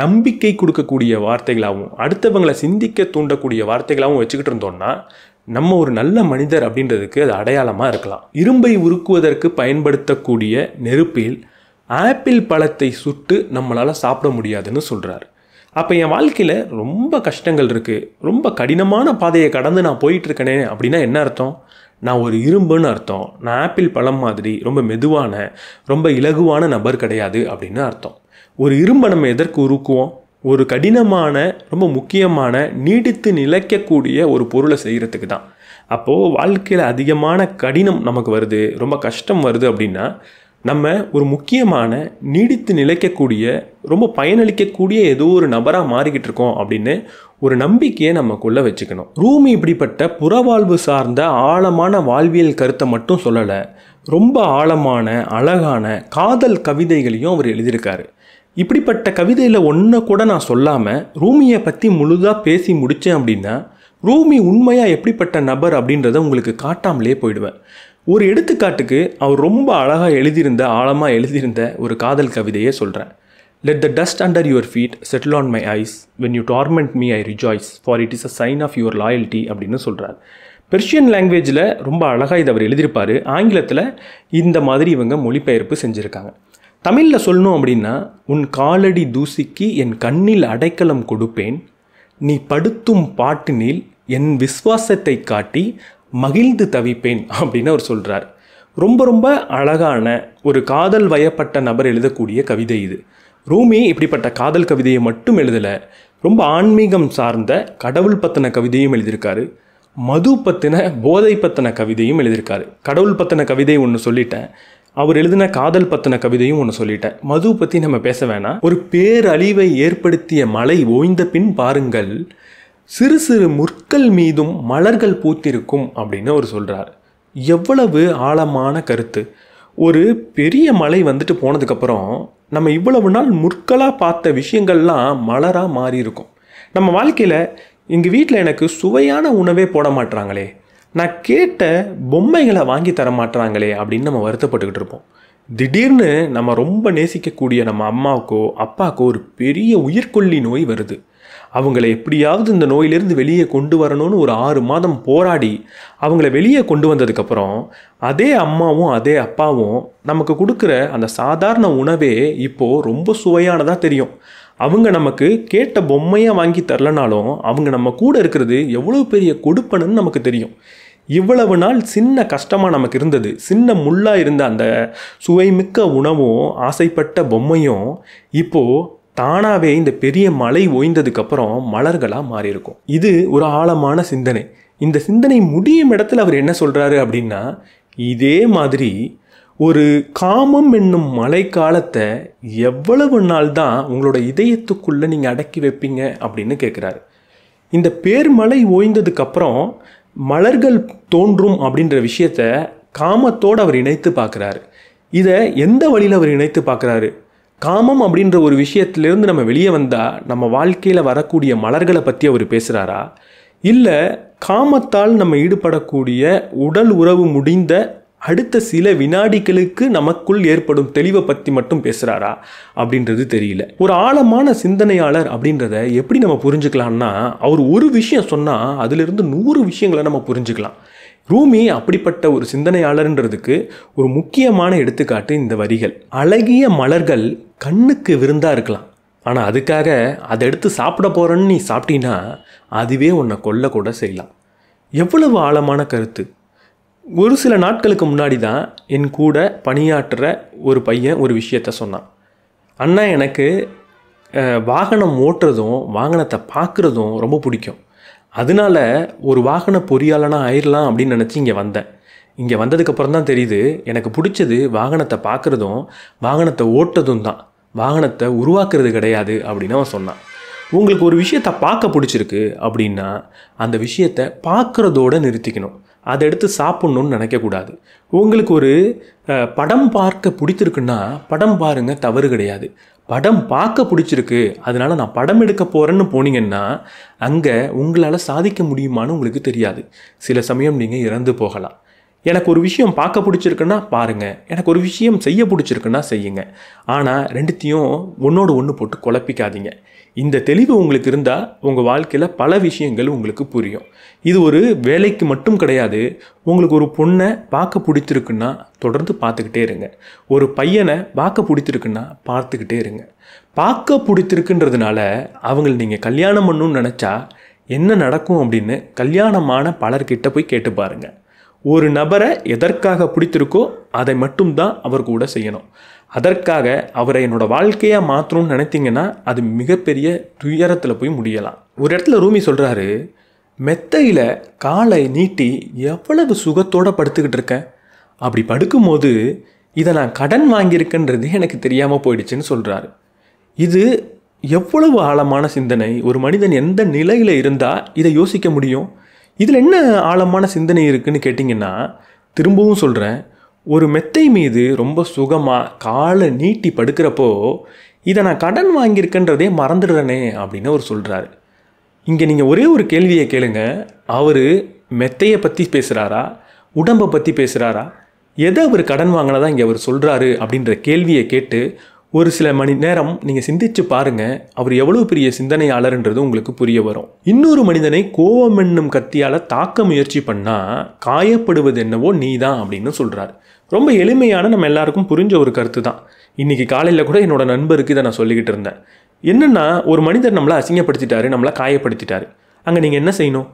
நம்பிக்கை கொடுக்கக்கூடிய வார்த்தைகளாகவும் அடுத்தவங்களை சிந்திக்க தூண்டக்கூடிய வார்த்தைகளாகவும் வச்சுக்கிட்டு இருந்தோம்னா நம்ம ஒரு நல்ல மனிதர் அப்படின்றதுக்கு அது அடையாளமாக இருக்கலாம் இரும்பை உருக்குவதற்கு பயன்படுத்தக்கூடிய நெருப்பில் ஆப்பிள் பழத்தை சுட்டு நம்மளால் சாப்பிட முடியாதுன்னு சொல்கிறார் அப்போ என் வாழ்க்கையில் ரொம்ப கஷ்டங்கள் இருக்குது ரொம்ப கடினமான பாதையை கடந்து நான் போயிட்டுருக்கனே அப்படின்னா என்ன அர்த்தம் நான் ஒரு இரும்புன்னு அர்த்தம் நான் ஆப்பிள் பழம் மாதிரி ரொம்ப மெதுவான ரொம்ப இலகுவான நபர் கிடையாது அப்படின்னு அர்த்தம் ஒரு இரும்பை நம்ம எதற்கு உருக்குவோம் ஒரு கடினமான ரொம்ப முக்கியமான நீடித்து நிலைக்கக்கூடிய ஒரு பொருளை செய்கிறதுக்கு தான் அப்போது வாழ்க்கையில் அதிகமான கடினம் நமக்கு வருது ரொம்ப கஷ்டம் வருது அப்படின்னா நம்ம ஒரு முக்கியமான நீடித்து நிலைக்கக்கூடிய ரொம்ப பயனளிக்கக்கூடிய ஏதோ ஒரு நபராக மாறிக்கிட்டு இருக்கோம் அப்படின்னு ஒரு நம்பிக்கையை நமக்குள்ளே வச்சுக்கணும் ரூம் இப்படிப்பட்ட புறவாழ்வு சார்ந்த ஆழமான வாழ்வியல் கருத்தை மட்டும் சொல்லலை ரொம்ப ஆழமான அழகான காதல் கவிதைகளையும் அவர் எழுதியிருக்காரு இப்படிப்பட்ட கவிதையில் ஒன்றை கூட நான் சொல்லாமல் ரூமியை பற்றி முழுதாக பேசி முடித்தேன் அப்படின்னா ரூமி உண்மையாக எப்படிப்பட்ட நபர் அப்படின்றத உங்களுக்கு காட்டாமலே போயிடுவேன் ஒரு எடுத்துக்காட்டுக்கு அவர் ரொம்ப அழகாக எழுதியிருந்த ஆழமாக எழுதியிருந்த ஒரு காதல் கவிதையே சொல்கிறேன் Let the dust under your feet settle on my eyes. When you torment me, I rejoice, for it is a sign of your loyalty அப்படின்னு சொல்கிறார் பெர்ஷியன் லாங்குவேஜில் ரொம்ப அழகாக இதை அவர் எழுதியிருப்பார் ஆங்கிலத்தில் இந்த மாதிரி இவங்க மொழிபெயர்ப்பு செஞ்சுருக்காங்க தமிழில் சொல்லணும் அப்படின்னா உன் காலடி தூசிக்கு என் கண்ணில் அடைக்கலம் கொடுப்பேன் நீ படுத்தும் பாட்டினில் என் விஸ்வாசத்தை காட்டி மகிழ்ந்து தவிப்பேன் அப்படின்னு அவர் சொல்கிறார் ரொம்ப ரொம்ப அழகான ஒரு காதல் வயப்பட்ட நபர் எழுதக்கூடிய கவிதை இது ரூமி இப்படிப்பட்ட காதல் கவிதையை மட்டும் எழுதலை ரொம்ப ஆன்மீகம் சார்ந்த கடவுள் பத்தின கவிதையும் எழுதியிருக்காரு மது பத்தின போதை பத்தின கவிதையும் எழுதியிருக்காரு கடவுள் பத்தின கவிதை ஒன்று சொல்லிட்டேன் அவர் எழுதின காதல் பத்தின கவிதையும் ஒன்று சொல்லிட்டேன் மது பற்றி நம்ம பேச வேணாம் ஒரு பேரழிவை ஏற்படுத்திய மலை ஓய்ந்த பின் பாருங்கள் சிறு சிறு முற்கள் மீதும் மலர்கள் பூத்திருக்கும் அப்படின்னு அவர் சொல்கிறார் எவ்வளவு ஆழமான கருத்து ஒரு பெரிய மலை வந்துட்டு போனதுக்கப்புறம் நம்ம இவ்வளவு நாள் முற்களாக பார்த்த விஷயங்கள்லாம் மலராக மாறி இருக்கும் நம்ம வாழ்க்கையில் எங்கள் வீட்டில் எனக்கு சுவையான உணவே போட மாட்டுறாங்களே நான் கேட்ட பொம்மைகளை வாங்கி தர மாட்டுறாங்களே அப்படின்னு நம்ம வருத்தப்பட்டுக்கிட்டு இருப்போம் திடீர்னு நம்ம ரொம்ப நேசிக்கக்கூடிய நம்ம அம்மாவுக்கோ அப்பாவுக்கோ ஒரு பெரிய உயிர்கொல்லி நோய் வருது அவங்கள எப்படியாவது இந்த நோயிலிருந்து வெளியே கொண்டு வரணும்னு ஒரு ஆறு மாதம் போராடி அவங்கள வெளியே கொண்டு வந்ததுக்கப்புறம் அதே அம்மாவும் அதே அப்பாவும் நமக்கு கொடுக்குற அந்த சாதாரண உணவே இப்போது ரொம்ப சுவையானதாக தெரியும் அவங்க நமக்கு கேட்ட பொம்மையாக வாங்கி தரலனாலும் அவங்க நம்ம கூட இருக்கிறது எவ்வளோ பெரிய கொடுப்பனுன்னு நமக்கு தெரியும் இவ்வளவு நாள் சின்ன கஷ்டமாக நமக்கு இருந்தது சின்ன முள்ளாக இருந்த அந்த சுவைமிக்க உணவும் ஆசைப்பட்ட பொம்மையும் இப்போது தானாகவே இந்த பெரிய மலை ஓய்ந்ததுக்கப்புறம் மலர்களாக மாறியிருக்கும் இது ஒரு ஆழமான சிந்தனை இந்த சிந்தனை முடியும் இடத்துல அவர் என்ன சொல்கிறாரு அப்படின்னா இதே மாதிரி ஒரு காமம் என்னும் மழை காலத்தை எவ்வளவு நாள் தான் உங்களோட இதயத்துக்குள்ளே நீங்கள் அடக்கி வைப்பீங்க அப்படின்னு கேட்குறாரு இந்த பேர்மலை ஓய்ந்ததுக்கப்புறம் மலர்கள் தோன்றும் அப்படின்ற விஷயத்த காமத்தோடு அவர் இணைத்து பார்க்குறாரு இதை எந்த வழியில் அவர் இணைத்து பார்க்குறாரு காமம் அப்படின்ற ஒரு விஷயத்திலிருந்து நம்ம வெளியே வந்தால் நம்ம வாழ்க்கையில் வரக்கூடிய மலர்களை பற்றி அவர் பேசுகிறாரா இல்லை காமத்தால் நம்ம ஈடுபடக்கூடிய உடல் உறவு முடிந்த அடுத்த சில வினாடிகளுக்கு நமக்குள் ஏற்படும் தெளிவை பற்றி மட்டும் பேசுகிறாரா அப்படின்றது தெரியல ஒரு ஆழமான சிந்தனையாளர் அப்படின்றத எப்படி நம்ம புரிஞ்சுக்கலாம்னா அவர் ஒரு விஷயம் சொன்னால் அதிலிருந்து நூறு விஷயங்களை நம்ம புரிஞ்சுக்கலாம் ரூமி அப்படிப்பட்ட ஒரு சிந்தனையாளர்ன்றதுக்கு ஒரு முக்கியமான எடுத்துக்காட்டு இந்த வரிகள் அழகிய மலர்கள் கண்ணுக்கு விருந்தாக இருக்கலாம் ஆனால் அதுக்காக அதை எடுத்து சாப்பிட போகிறேன்னு நீ சாப்பிட்டீன்னா அதுவே உன்னை கொல்லக்கூட செய்யலாம் எவ்வளவு ஆழமான கருத்து ஒரு சில நாட்களுக்கு முன்னாடி தான் என் கூட பணியாற்றுற ஒரு பையன் ஒரு விஷயத்த சொன்னான் அண்ணா எனக்கு வாகனம் ஓட்டுறதும் வாகனத்தை பார்க்குறதும் ரொம்ப பிடிக்கும் அதனால ஒரு வாகன பொறியாளனாக ஆயிடலாம் அப்படின்னு நினச்சி இங்கே வந்தேன் இங்கே வந்ததுக்கப்புறம் தான் தெரியுது எனக்கு பிடிச்சது வாகனத்தை பார்க்குறதும் வாகனத்தை ஓட்டதும் தான் வாகனத்தை உருவாக்குறது கிடையாது அப்படின்னு அவன் சொன்னான் உங்களுக்கு ஒரு விஷயத்தை பார்க்க பிடிச்சிருக்கு அப்படின்னா அந்த விஷயத்தை பார்க்குறதோடு நிறுத்திக்கணும் அதை எடுத்து சாப்பிட்ணுன்னு நினைக்கக்கூடாது உங்களுக்கு ஒரு படம் பார்க்க பிடித்திருக்குன்னா படம் பாருங்கள் தவறு கிடையாது படம் பார்க்க பிடிச்சிருக்கு அதனால் நான் படம் எடுக்க போகிறேன்னு போனீங்கன்னா அங்கே உங்களால் சாதிக்க முடியுமான்னு உங்களுக்கு தெரியாது சில சமயம் நீங்கள் இறந்து போகலாம் எனக்கு ஒரு விஷயம் பார்க்க பிடிச்சிருக்குன்னா பாருங்கள் எனக்கு ஒரு விஷயம் செய்ய பிடிச்சிருக்குன்னா செய்யுங்க ஆனால் ரெண்டுத்தையும் ஒன்றோடு ஒன்று போட்டு குழப்பிக்காதீங்க இந்த தெளிவு உங்களுக்கு இருந்தால் உங்கள் வாழ்க்கையில் பல விஷயங்கள் உங்களுக்கு புரியும் இது ஒரு வேலைக்கு மட்டும் கிடையாது உங்களுக்கு ஒரு பொண்ணை பார்க்க பிடிச்சிருக்குன்னா தொடர்ந்து பார்த்துக்கிட்டே இருங்க ஒரு பையனை பார்க்க பிடிச்சிருக்குன்னா பார்த்துக்கிட்டே இருங்க பார்க்க பிடிச்சிருக்குன்றதுனால அவங்களை நீங்கள் கல்யாணம் பண்ணணும்னு நினச்சா என்ன நடக்கும் அப்படின்னு கல்யாணமான பலர்கிட்ட போய் கேட்டு பாருங்கள் ஒரு நபரை எதற்காக பிடித்திருக்கோ அதை மட்டும்தான் அவர் கூட செய்யணும் அதற்காக அவரை என்னோடய வாழ்க்கையாக மாற்றணும்னு நினைத்தீங்கன்னா அது மிகப்பெரிய துயரத்தில் போய் முடியலாம் ஒரு இடத்துல ரூமி சொல்கிறாரு மெத்தையில் காலை நீட்டி எவ்வளவு சுகத்தோடு படுத்துக்கிட்டு இருக்கேன் அப்படி படுக்கும்போது இதை நான் கடன் வாங்கியிருக்கேன்றது எனக்கு தெரியாமல் போயிடுச்சுன்னு சொல்கிறாரு இது எவ்வளவு ஆழமான சிந்தனை ஒரு மனிதன் எந்த நிலையில் இருந்தால் இதை யோசிக்க முடியும் இதில் என்ன ஆழமான சிந்தனை இருக்குதுன்னு கேட்டிங்கன்னா திரும்பவும் சொல்கிறேன் ஒரு மெத்தை மீது ரொம்ப சுகமாக காலை நீட்டி படுக்கிறப்போ இதை நான் கடன் வாங்கியிருக்கன்றதே மறந்துடுறேனே அப்படின்னு அவர் சொல்கிறாரு இங்கே நீங்கள் ஒரே ஒரு கேள்வியை கேளுங்க அவர் மெத்தையை பற்றி பேசுகிறாரா உடம்பை பற்றி பேசுகிறாரா எதை அவர் கடன் வாங்கினதான் இங்கே அவர் சொல்கிறாரு அப்படின்ற கேள்வியை கேட்டு ஒரு சில மணி நேரம் நீங்கள் சிந்திச்சு பாருங்க அவர் எவ்வளோ பெரிய சிந்தனையாளர்ன்றது உங்களுக்கு புரிய வரும் இன்னொரு மனிதனை கோவம் என்னும் கத்தியால் தாக்க முயற்சி பண்ணால் காயப்படுவது என்னவோ நீ தான் அப்படின்னு சொல்கிறார் ரொம்ப எளிமையான நம்ம எல்லாருக்கும் புரிஞ்ச ஒரு கருத்து தான் இன்றைக்கி காலையில் கூட என்னோட நண்பருக்கு இதை நான் சொல்லிக்கிட்டு இருந்தேன் என்னென்னா ஒரு மனிதர் நம்மளை அசிங்கப்படுத்திட்டாரு நம்மளை காயப்படுத்திட்டாரு அங்கே நீங்கள் என்ன செய்யணும்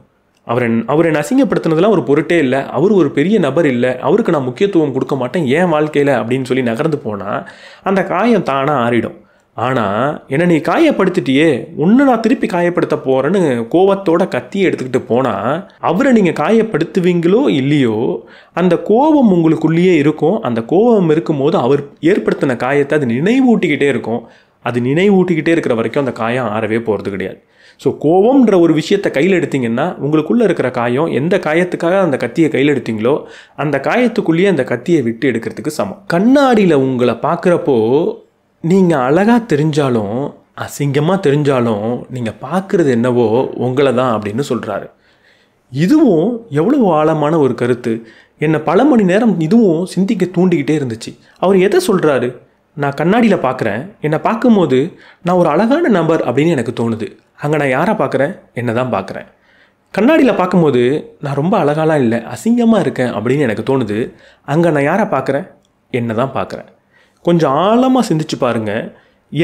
அவரை அவரை நசிங்கப்படுத்தினதெல்லாம் ஒரு பொருட்டே இல்லை அவர் ஒரு பெரிய நபர் இல்லை அவருக்கு நான் முக்கியத்துவம் கொடுக்க மாட்டேன் ஏன் வாழ்க்கையில் அப்படின்னு சொல்லி நகர்ந்து போனால் அந்த காயம் தானாக ஆறிடும் ஆனால் என்னை நீ காயப்படுத்திட்டியே உன்னை நான் திருப்பி காயப்படுத்த போகிறேன்னு கோபத்தோட கத்தியை எடுத்துக்கிட்டு போனால் அவரை நீங்கள் காயப்படுத்துவீங்களோ இல்லையோ அந்த கோபம் உங்களுக்குள்ளேயே இருக்கும் அந்த கோபம் இருக்கும்போது அவர் ஏற்படுத்தின காயத்தை அது நினைவூட்டிக்கிட்டே இருக்கும் அது நினைவூட்டிக்கிட்டே இருக்கிற வரைக்கும் அந்த காயம் ஆறவே போகிறது கிடையாது ஸோ கோவம்ன்ற ஒரு விஷயத்தை கையில் எடுத்திங்கன்னா உங்களுக்குள்ளே இருக்கிற காயம் எந்த காயத்துக்காக அந்த கத்தியை கையில் எடுத்தீங்களோ அந்த காயத்துக்குள்ளேயே அந்த கத்தியை விட்டு எடுக்கிறதுக்கு சமம் கண்ணாடியில் உங்களை பார்க்குறப்போ நீங்கள் அழகாக தெரிஞ்சாலும் அசிங்கமாக தெரிஞ்சாலும் நீங்கள் பார்க்குறது என்னவோ உங்களை தான் அப்படின்னு சொல்கிறாரு இதுவும் எவ்வளோ ஆழமான ஒரு கருத்து என்னை பல மணி நேரம் இதுவும் சிந்திக்க தூண்டிக்கிட்டே இருந்துச்சு அவர் எதை சொல்கிறாரு நான் கண்ணாடியில் பார்க்குறேன் என்னை பார்க்கும்போது நான் ஒரு அழகான நபர் அப்படின்னு எனக்கு தோணுது அங்கே நான் யாரை பார்க்குறேன் என்ன தான் பார்க்குறேன் கண்ணாடியில் பார்க்கும்போது நான் ரொம்ப அழகாலாம் இல்லை அசிங்கமாக இருக்கேன் அப்படின்னு எனக்கு தோணுது அங்கே நான் யாரை பார்க்குறேன் என்ன தான் பார்க்குறேன் கொஞ்சம் ஆழமாக சிந்திச்சு பாருங்கள்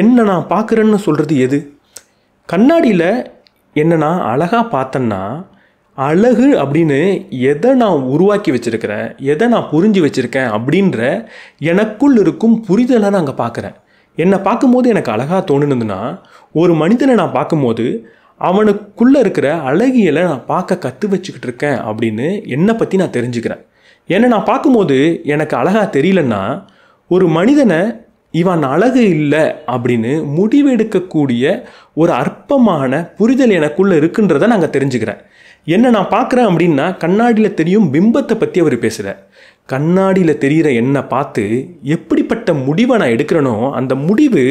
என்ன நான் பார்க்குறேன்னு சொல்கிறது எது கண்ணாடியில் என்ன நான் அழகாக பார்த்தேன்னா அழகு அப்படின்னு எதை நான் உருவாக்கி வச்சுருக்கிறேன் எதை நான் புரிஞ்சு வச்சுருக்கேன் அப்படின்ற எனக்குள் இருக்கும் புரிதலை நான் அங்கே பார்க்குறேன் என்னை பார்க்கும்போது எனக்கு அழகாக தோணுனதுன்னா ஒரு மனிதனை நான் பார்க்கும்போது அவனுக்குள்ளே இருக்கிற அழகியலை நான் பார்க்க கற்று வச்சுக்கிட்டு இருக்கேன் அப்படின்னு என்னை பற்றி நான் தெரிஞ்சுக்கிறேன் என்னை நான் பார்க்கும்போது எனக்கு அழகாக தெரியலன்னா ஒரு மனிதனை இவன் அழகு இல்லை அப்படின்னு முடிவெடுக்கக்கூடிய ஒரு அற்பமான புரிதல் எனக்குள்ளே இருக்குன்றதை நாங்கள் தெரிஞ்சுக்கிறேன் என்னை நான் பார்க்குறேன் அப்படின்னா கண்ணாடியில் தெரியும் பிம்பத்தை பற்றி அவர் பேசுகிறார் கண்ணாடியில் தெரிகிற என்னை பார்த்து எப்படிப்பட்ட முடிவை நான் எடுக்கிறேனோ அந்த முடிவு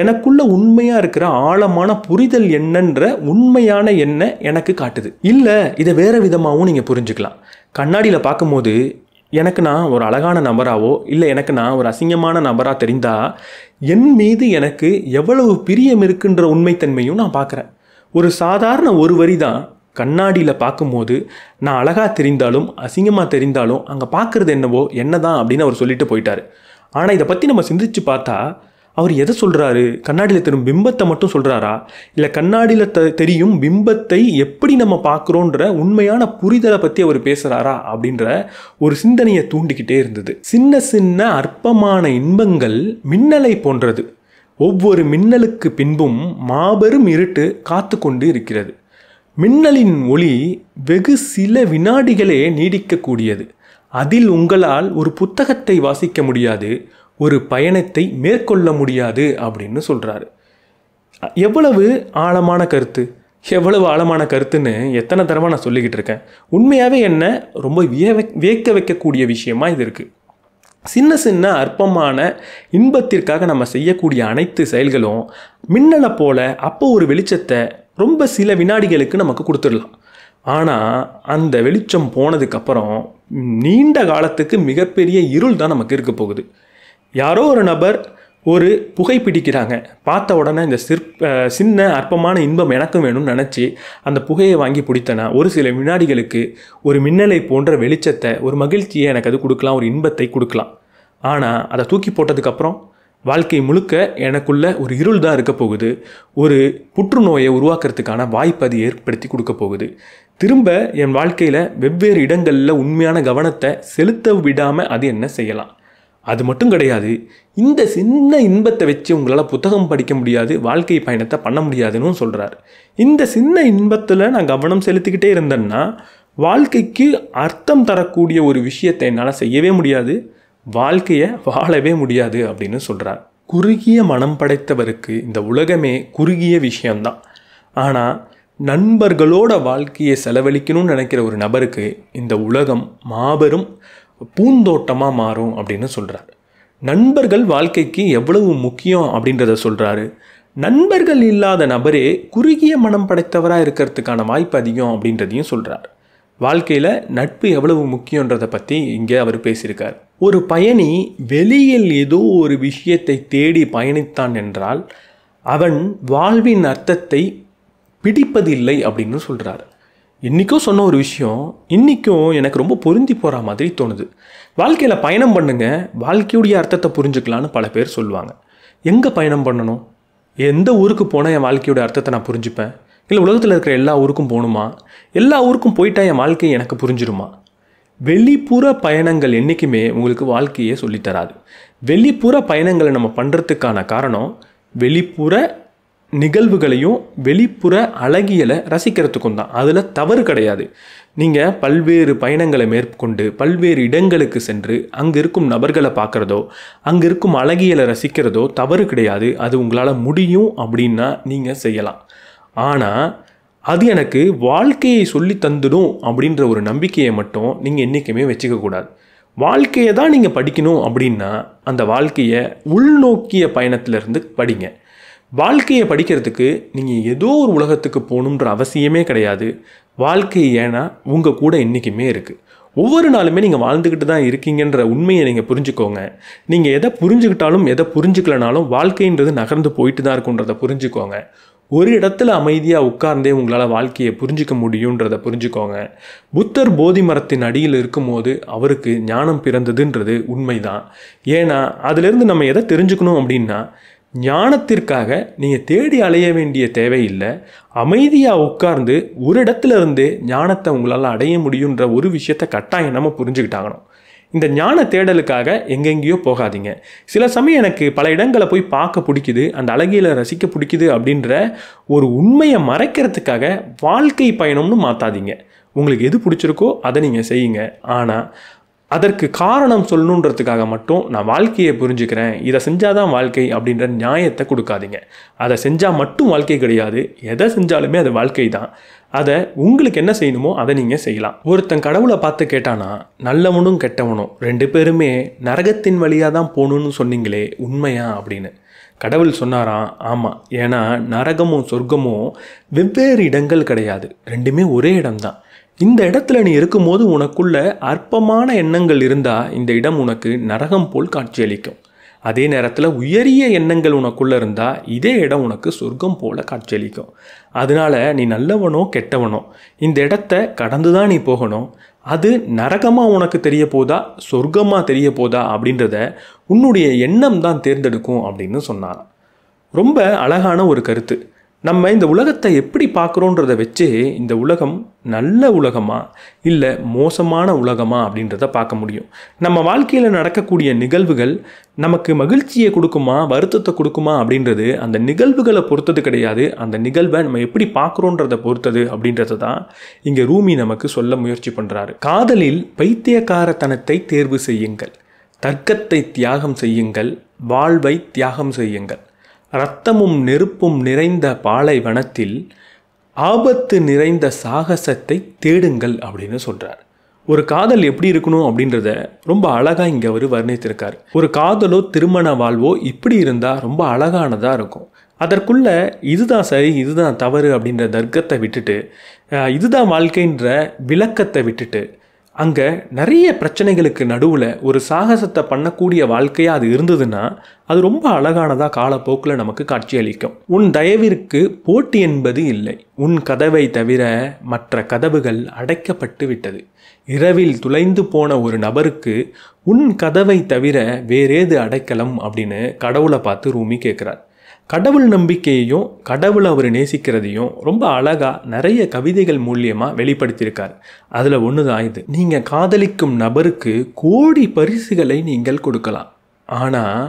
எனக்குள்ள உண்மையாக இருக்கிற ஆழமான புரிதல் என்னன்ற உண்மையான எண்ணை எனக்கு காட்டுது இல்லை இதை வேறு விதமாகவும் நீங்கள் புரிஞ்சுக்கலாம் கண்ணாடியில் பார்க்கும்போது எனக்கு நான் ஒரு அழகான நபராவோ இல்லை எனக்கு நான் ஒரு அசிங்கமான நபராக தெரிந்தால் என் மீது எனக்கு எவ்வளவு பிரியம் இருக்குன்ற உண்மைத்தன்மையும் நான் பார்க்குறேன் ஒரு சாதாரண ஒரு வரி தான் கண்ணாடியில் பார்க்கும்போது நான் அழகாக தெரிந்தாலும் அசிங்கமாக தெரிந்தாலும் அங்கே பார்க்குறது என்னவோ என்ன தான் அப்படின்னு அவர் சொல்லிட்டு போயிட்டார் ஆனால் இதை பற்றி நம்ம சிந்திச்சு பார்த்தா அவர் எதை சொல்கிறாரு கண்ணாடியில் தெரியும் பிம்பத்தை மட்டும் சொல்கிறாரா இல்லை கண்ணாடியில் த தெரியும் பிம்பத்தை எப்படி நம்ம பார்க்குறோன்ற உண்மையான புரிதலை பற்றி அவர் பேசுகிறாரா அப்படின்ற ஒரு சிந்தனையை தூண்டிக்கிட்டே இருந்தது சின்ன சின்ன அற்பமான இன்பங்கள் மின்னலை போன்றது ஒவ்வொரு மின்னலுக்கு பின்பும் மாபெரும் இருட்டு காத்து கொண்டு இருக்கிறது மின்னலின் ஒளி வெகு சில வினாடிகளே நீடிக்கக்கூடியது அதில் உங்களால் ஒரு புத்தகத்தை வாசிக்க முடியாது ஒரு பயணத்தை மேற்கொள்ள முடியாது அப்படின்னு சொல்கிறாரு எவ்வளவு ஆழமான கருத்து எவ்வளவு ஆழமான கருத்துன்னு எத்தனை தடவை நான் சொல்லிக்கிட்டு இருக்கேன் உண்மையாகவே என்ன ரொம்ப வியவை வியக்க வைக்கக்கூடிய விஷயமா இது இருக்குது சின்ன சின்ன அற்பமான இன்பத்திற்காக நம்ம செய்யக்கூடிய அனைத்து செயல்களும் மின்னலை போல அப்போ ஒரு வெளிச்சத்தை ரொம்ப சில வினாடிகளுக்கு நமக்கு கொடுத்துடலாம் ஆனால் அந்த வெளிச்சம் போனதுக்கப்புறம் நீண்ட காலத்துக்கு மிகப்பெரிய இருள் தான் நமக்கு இருக்க போகுது யாரோ ஒரு நபர் ஒரு புகை பிடிக்கிறாங்க பார்த்த உடனே இந்த சிற்ப சின்ன அற்பமான இன்பம் எனக்கும் வேணும்னு நினச்சி அந்த புகையை வாங்கி பிடித்தனா ஒரு சில வினாடிகளுக்கு ஒரு மின்னலை போன்ற வெளிச்சத்தை ஒரு மகிழ்ச்சியை எனக்கு அது கொடுக்கலாம் ஒரு இன்பத்தை கொடுக்கலாம் ஆனால் அதை தூக்கி போட்டதுக்கப்புறம் வாழ்க்கை முழுக்க எனக்குள்ள ஒரு இருள் தான் இருக்க போகுது ஒரு புற்றுநோயை உருவாக்குறதுக்கான வாய்ப்பு அது ஏற்படுத்தி கொடுக்க போகுது திரும்ப என் வாழ்க்கையில் வெவ்வேறு இடங்களில் உண்மையான கவனத்தை செலுத்த விடாமல் அது என்ன செய்யலாம் அது மட்டும் கிடையாது இந்த சின்ன இன்பத்தை வச்சு உங்களால் புத்தகம் படிக்க முடியாது வாழ்க்கை பயணத்தை பண்ண முடியாதுன்னு சொல்கிறார் இந்த சின்ன இன்பத்தில் நான் கவனம் செலுத்திக்கிட்டே இருந்தேன்னா வாழ்க்கைக்கு அர்த்தம் தரக்கூடிய ஒரு விஷயத்தை என்னால் செய்யவே முடியாது வாழ்க்கையை வாழவே முடியாது அப்படின்னு சொல்கிறார் குறுகிய மனம் படைத்தவருக்கு இந்த உலகமே குறுகிய விஷயம்தான் ஆனால் நண்பர்களோட வாழ்க்கையை செலவழிக்கணும்னு நினைக்கிற ஒரு நபருக்கு இந்த உலகம் மாபெரும் பூந்தோட்டமாக மாறும் அப்படின்னு சொல்கிறார் நண்பர்கள் வாழ்க்கைக்கு எவ்வளவு முக்கியம் அப்படின்றத சொல்கிறாரு நண்பர்கள் இல்லாத நபரே குறுகிய மனம் படைத்தவராக இருக்கிறதுக்கான வாய்ப்பு அதிகம் அப்படின்றதையும் சொல்கிறார் வாழ்க்கையில் நட்பு எவ்வளவு முக்கியன்றதை பற்றி இங்கே அவர் பேசியிருக்கார் ஒரு பயணி வெளியில் ஏதோ ஒரு விஷயத்தை தேடி பயணித்தான் என்றால் அவன் வாழ்வின் அர்த்தத்தை பிடிப்பதில்லை அப்படின்னு சொல்கிறார் இன்றைக்கும் சொன்ன ஒரு விஷயம் இன்றைக்கும் எனக்கு ரொம்ப பொருந்தி போகிற மாதிரி தோணுது வாழ்க்கையில் பயணம் பண்ணுங்கள் வாழ்க்கையுடைய அர்த்தத்தை புரிஞ்சுக்கலான்னு பல பேர் சொல்லுவாங்க எங்கே பயணம் பண்ணணும் எந்த ஊருக்கு போனால் என் வாழ்க்கையுடைய அர்த்தத்தை நான் புரிஞ்சுப்பேன் இல்லை உலகத்தில் இருக்கிற எல்லா ஊருக்கும் போகணுமா எல்லா ஊருக்கும் போயிட்டா என் வாழ்க்கையை எனக்கு புரிஞ்சிருமா வெளிப்புற பயணங்கள் என்றைக்குமே உங்களுக்கு வாழ்க்கையே சொல்லித்தராது வெளிப்புற பயணங்களை நம்ம பண்ணுறதுக்கான காரணம் வெளிப்புற நிகழ்வுகளையும் வெளிப்புற அழகியலை ரசிக்கிறதுக்கும் தான் அதில் தவறு கிடையாது நீங்கள் பல்வேறு பயணங்களை மேற்கொண்டு பல்வேறு இடங்களுக்கு சென்று அங்கே இருக்கும் நபர்களை பார்க்குறதோ அங்கே இருக்கும் அழகியலை ரசிக்கிறதோ தவறு கிடையாது அது உங்களால் முடியும் அப்படின்னா நீங்கள் செய்யலாம் ஆனால் அது எனக்கு வாழ்க்கையை சொல்லி தந்துடும் அப்படின்ற ஒரு நம்பிக்கையை மட்டும் நீங்கள் என்றைக்குமே வச்சுக்கக்கூடாது வாழ்க்கையை தான் நீங்கள் படிக்கணும் அப்படின்னா அந்த வாழ்க்கையை உள்நோக்கிய பயணத்திலிருந்து படிங்க வாழ்க்கையை படிக்கிறதுக்கு நீங்கள் ஏதோ ஒரு உலகத்துக்கு போகணுன்ற அவசியமே கிடையாது வாழ்க்கை ஏன்னா உங்கள் கூட என்றைக்குமே இருக்குது ஒவ்வொரு நாளுமே நீங்கள் வாழ்ந்துக்கிட்டு தான் இருக்கீங்கன்ற உண்மையை நீங்கள் புரிஞ்சுக்கோங்க நீங்கள் எதை புரிஞ்சுக்கிட்டாலும் எதை புரிஞ்சுக்கலனாலும் வாழ்க்கைன்றது நகர்ந்து போயிட்டு தான் இருக்குன்றதை புரிஞ்சுக்கோங்க ஒரு இடத்துல அமைதியாக உட்கார்ந்தே உங்களால் வாழ்க்கையை புரிஞ்சிக்க முடியுன்றதை புரிஞ்சுக்கோங்க புத்தர் போதி மரத்தின் அடியில் இருக்கும்போது அவருக்கு ஞானம் பிறந்ததுன்றது உண்மைதான் ஏன்னா அதிலிருந்து நம்ம எதை தெரிஞ்சுக்கணும் அப்படின்னா ஞானத்திற்காக நீங்கள் தேடி அலைய வேண்டிய தேவையில்லை அமைதியாக உட்கார்ந்து ஒரு இடத்துல இருந்தே ஞானத்தை உங்களால் அடைய முடியுன்ற ஒரு விஷயத்தை கட்டாயம் நம்ம புரிஞ்சுக்கிட்டாங்கணும் இந்த ஞான தேடலுக்காக எங்கெங்கேயோ போகாதீங்க சில சமயம் எனக்கு பல இடங்களை போய் பார்க்க பிடிக்குது அந்த அழகியில் ரசிக்க பிடிக்குது அப்படின்ற ஒரு உண்மையை மறைக்கிறதுக்காக வாழ்க்கை பயணம்னு மாற்றாதீங்க உங்களுக்கு எது பிடிச்சிருக்கோ அதை நீங்கள் செய்யுங்க ஆனால் அதற்கு காரணம் சொல்லணுன்றதுக்காக மட்டும் நான் வாழ்க்கையை புரிஞ்சுக்கிறேன் இதை செஞ்சால் தான் வாழ்க்கை அப்படின்ற நியாயத்தை கொடுக்காதீங்க அதை செஞ்சால் மட்டும் வாழ்க்கை கிடையாது எதை செஞ்சாலுமே அது வாழ்க்கை தான் அதை உங்களுக்கு என்ன செய்யணுமோ அதை நீங்கள் செய்யலாம் ஒருத்தன் கடவுளை பார்த்து கேட்டானா நல்லவனும் கெட்டவனும் ரெண்டு பேருமே நரகத்தின் வழியாக தான் போகணுன்னு சொன்னீங்களே உண்மையா அப்படின்னு கடவுள் சொன்னாராம் ஆமாம் ஏன்னா நரகமும் சொர்க்கமும் வெவ்வேறு இடங்கள் கிடையாது ரெண்டுமே ஒரே இடம்தான் இந்த இடத்துல நீ இருக்கும்போது உனக்குள்ள அற்பமான எண்ணங்கள் இருந்தால் இந்த இடம் உனக்கு நரகம் போல் காட்சியளிக்கும் அதே நேரத்தில் உயரிய எண்ணங்கள் உனக்குள்ளே இருந்தால் இதே இடம் உனக்கு சொர்க்கம் போல் காட்சியளிக்கும் அதனால் நீ நல்லவனோ கெட்டவனோ இந்த இடத்த கடந்து தான் நீ போகணும் அது நரகமாக உனக்கு தெரிய போதா சொர்க்கமாக தெரிய போதா அப்படின்றத உன்னுடைய எண்ணம் தான் தேர்ந்தெடுக்கும் அப்படின்னு சொன்னாராம் ரொம்ப அழகான ஒரு கருத்து நம்ம இந்த உலகத்தை எப்படி பார்க்குறோன்றதை வச்சு இந்த உலகம் நல்ல உலகமா இல்லை மோசமான உலகமா அப்படின்றத பார்க்க முடியும் நம்ம வாழ்க்கையில் நடக்கக்கூடிய நிகழ்வுகள் நமக்கு மகிழ்ச்சியை கொடுக்குமா வருத்தத்தை கொடுக்குமா அப்படின்றது அந்த நிகழ்வுகளை பொறுத்தது கிடையாது அந்த நிகழ்வை நம்ம எப்படி பார்க்குறோன்றதை பொறுத்தது அப்படின்றத தான் இங்கே ரூமி நமக்கு சொல்ல முயற்சி பண்ணுறாரு காதலில் பைத்தியக்காரத்தனத்தை தேர்வு செய்யுங்கள் தர்க்கத்தை தியாகம் செய்யுங்கள் வாழ்வை தியாகம் செய்யுங்கள் இரத்தமும் நெருப்பும் நிறைந்த பாலைவனத்தில் ஆபத்து நிறைந்த சாகசத்தை தேடுங்கள் அப்படின்னு சொல்கிறார் ஒரு காதல் எப்படி இருக்கணும் அப்படின்றத ரொம்ப அழகாக இங்கே அவர் வர்ணித்திருக்கார் ஒரு காதலோ திருமண வாழ்வோ இப்படி இருந்தால் ரொம்ப அழகானதாக இருக்கும் அதற்குள்ளே இதுதான் சரி இதுதான் தவறு அப்படின்ற தர்க்கத்தை விட்டுட்டு இதுதான் வாழ்க்கைன்ற விளக்கத்தை விட்டுட்டு அங்கே நிறைய பிரச்சனைகளுக்கு நடுவில் ஒரு சாகசத்தை பண்ணக்கூடிய வாழ்க்கையாக அது இருந்ததுன்னா அது ரொம்ப அழகானதாக காலப்போக்கில் நமக்கு காட்சியளிக்கும் உன் தயவிற்கு போட்டி என்பது இல்லை உன் கதவை தவிர மற்ற கதவுகள் அடைக்கப்பட்டு விட்டது இரவில் துளைந்து போன ஒரு நபருக்கு உன் கதவை தவிர வேறேது அடைக்கலம் அப்படின்னு கடவுளை பார்த்து ரூமி கேட்குறார் கடவுள் நம்பிக்கையையும் கடவுளை அவர் நேசிக்கிறதையும் ரொம்ப அழகாக நிறைய கவிதைகள் மூலியமாக வெளிப்படுத்தியிருக்கார் அதில் ஒன்று தான் இது நீங்கள் காதலிக்கும் நபருக்கு கோடி பரிசுகளை நீங்கள் கொடுக்கலாம் ஆனால்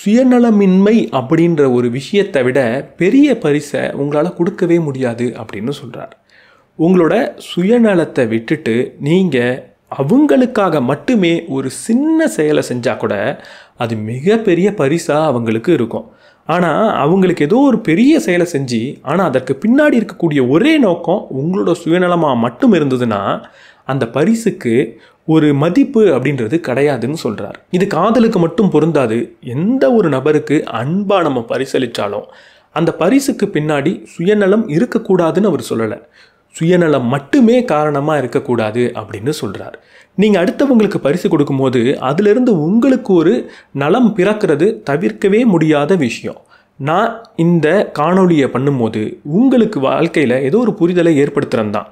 சுயநலமின்மை அப்படின்ற ஒரு விஷயத்தை விட பெரிய பரிசை உங்களால் கொடுக்கவே முடியாது அப்படின்னு சொல்கிறார் உங்களோட சுயநலத்தை விட்டுட்டு நீங்கள் அவங்களுக்காக மட்டுமே ஒரு சின்ன செயலை செஞ்சால் கூட அது மிகப்பெரிய பரிசாக அவங்களுக்கு இருக்கும் ஆனால் அவங்களுக்கு ஏதோ ஒரு பெரிய செயலை செஞ்சு ஆனால் அதற்கு பின்னாடி இருக்கக்கூடிய ஒரே நோக்கம் உங்களோட சுயநலமாக மட்டும் இருந்ததுன்னா அந்த பரிசுக்கு ஒரு மதிப்பு அப்படின்றது கிடையாதுன்னு சொல்கிறார் இது காதலுக்கு மட்டும் பொருந்தாது எந்த ஒரு நபருக்கு அன்பாக நம்ம பரிசளித்தாலும் அந்த பரிசுக்கு பின்னாடி சுயநலம் இருக்கக்கூடாதுன்னு அவர் சொல்லலை சுயநலம் மட்டுமே காரணமாக இருக்கக்கூடாது அப்படின்னு சொல்கிறார் நீங்கள் அடுத்தவங்களுக்கு பரிசு கொடுக்கும்போது அதிலிருந்து உங்களுக்கு ஒரு நலம் பிறக்கிறது தவிர்க்கவே முடியாத விஷயம் நான் இந்த காணொலியை பண்ணும்போது உங்களுக்கு வாழ்க்கையில் ஏதோ ஒரு புரிதலை ஏற்படுத்துகிறேன் தான்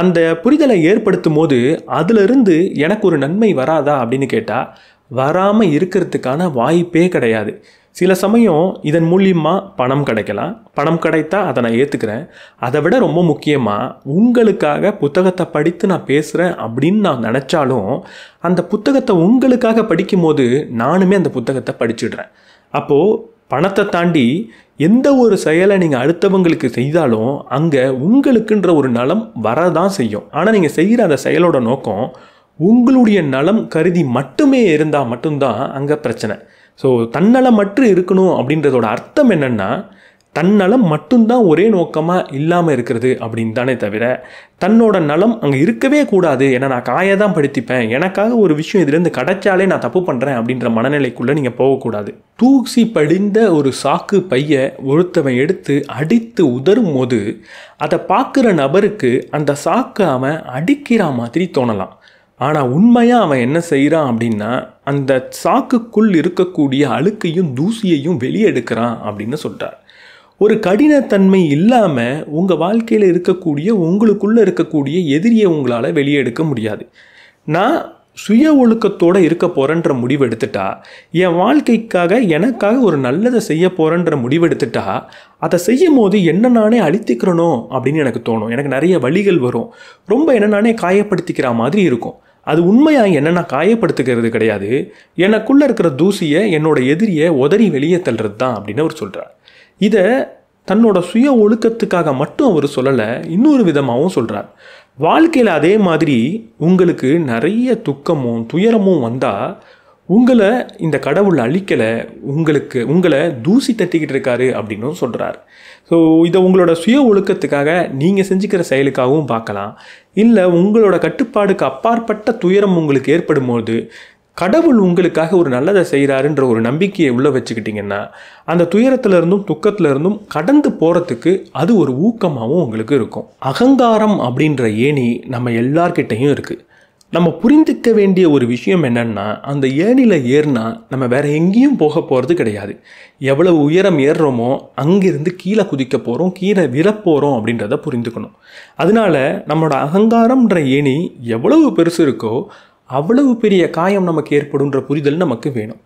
அந்த புரிதலை ஏற்படுத்தும் போது அதிலிருந்து எனக்கு ஒரு நன்மை வராதா அப்படின்னு கேட்டால் வராமல் இருக்கிறதுக்கான வாய்ப்பே கிடையாது சில சமயம் இதன் மூலியமாக பணம் கிடைக்கலாம் பணம் கிடைத்தா அதை நான் ஏற்றுக்கிறேன் அதை விட ரொம்ப முக்கியமாக உங்களுக்காக புத்தகத்தை படித்து நான் பேசுகிறேன் அப்படின்னு நான் நினச்சாலும் அந்த புத்தகத்தை உங்களுக்காக படிக்கும்போது நானுமே அந்த புத்தகத்தை படிச்சுடுறேன் அப்போது பணத்தை தாண்டி எந்த ஒரு செயலை நீங்கள் அடுத்தவங்களுக்கு செய்தாலும் அங்கே உங்களுக்குன்ற ஒரு நலம் வரதான் செய்யும் ஆனால் நீங்கள் செய்கிற அந்த செயலோட நோக்கம் உங்களுடைய நலம் கருதி மட்டுமே இருந்தால் மட்டும்தான் அங்கே பிரச்சனை ஸோ தன்னலம் மட்டும் இருக்கணும் அப்படின்றதோட அர்த்தம் என்னென்னா தன்னலம் மட்டும்தான் ஒரே நோக்கமாக இல்லாமல் இருக்கிறது அப்படின்னு தானே தவிர தன்னோட நலம் அங்கே இருக்கவே கூடாது ஏன்னா நான் காயை தான் படுத்திப்பேன் எனக்காக ஒரு விஷயம் இதுலேருந்து கிடச்சாலே நான் தப்பு பண்ணுறேன் அப்படின்ற மனநிலைக்குள்ளே நீங்கள் போகக்கூடாது தூசி படிந்த ஒரு சாக்கு பைய ஒருத்தவன் எடுத்து அடித்து உதரும் போது அதை பார்க்குற நபருக்கு அந்த சாக்கு அவன் அடிக்கிற மாதிரி தோணலாம் ஆனால் உண்மையாக அவன் என்ன செய்கிறான் அப்படின்னா அந்த சாக்குக்குள் இருக்கக்கூடிய அழுக்கையும் தூசியையும் வெளியெடுக்கிறான் அப்படின்னு சொல்கிறார் ஒரு கடினத்தன்மை இல்லாமல் உங்கள் வாழ்க்கையில் இருக்கக்கூடிய உங்களுக்குள்ளே இருக்கக்கூடிய எதிரியை உங்களால் வெளியே எடுக்க முடியாது நான் சுய ஒழுக்கத்தோடு இருக்க போகிறேன்ற முடிவு எடுத்துட்டா என் வாழ்க்கைக்காக எனக்காக ஒரு நல்லதை செய்ய போகிறேன்ற முடிவு எடுத்துட்டா அதை செய்யும் போது என்ன நானே அழித்திக்கிறனோ அப்படின்னு எனக்கு தோணும் எனக்கு நிறைய வழிகள் வரும் ரொம்ப என்ன நானே காயப்படுத்திக்கிற மாதிரி இருக்கும் அது உண்மையாக என்ன நான் காயப்படுத்துக்கிறது கிடையாது எனக்குள்ளே இருக்கிற தூசியை என்னோட எதிரியை உதறி வெளியே தள்ளுறது தான் அப்படின்னு அவர் சொல்கிறார் இதை தன்னோட சுய ஒழுக்கத்துக்காக மட்டும் அவர் சொல்லலை இன்னொரு விதமாகவும் சொல்கிறார் வாழ்க்கையில் அதே மாதிரி உங்களுக்கு நிறைய துக்கமும் துயரமும் வந்தால் உங்களை இந்த கடவுள் அழிக்கலை உங்களுக்கு உங்களை தூசி தட்டிக்கிட்டு இருக்காரு அப்படின்னும் சொல்கிறார் ஸோ இதை உங்களோட சுய ஒழுக்கத்துக்காக நீங்கள் செஞ்சுக்கிற செயலுக்காகவும் பார்க்கலாம் இல்லை உங்களோட கட்டுப்பாடுக்கு அப்பாற்பட்ட துயரம் உங்களுக்கு ஏற்படும் போது கடவுள் உங்களுக்காக ஒரு நல்லதை செய்கிறாருன்ற ஒரு நம்பிக்கையை உள்ளே வச்சுக்கிட்டிங்கன்னா அந்த துயரத்திலிருந்தும் துக்கத்திலிருந்தும் கடந்து போகிறதுக்கு அது ஒரு ஊக்கமாகவும் உங்களுக்கு இருக்கும் அகங்காரம் அப்படின்ற ஏணி நம்ம எல்லார்கிட்டையும் இருக்குது நம்ம புரிந்துக்க வேண்டிய ஒரு விஷயம் என்னென்னா அந்த ஏணியில் ஏறினா நம்ம வேறு எங்கேயும் போக போகிறது கிடையாது எவ்வளவு உயரம் ஏறுறோமோ அங்கேருந்து கீழே குதிக்க போகிறோம் கீழே விரப்போகிறோம் அப்படின்றத புரிந்துக்கணும் அதனால் நம்மளோட அகங்காரம்ன்ற ஏணி எவ்வளவு பெருசு இருக்கோ அவ்வளவு பெரிய காயம் நமக்கு ஏற்படும்ன்ற புரிதல் நமக்கு வேணும்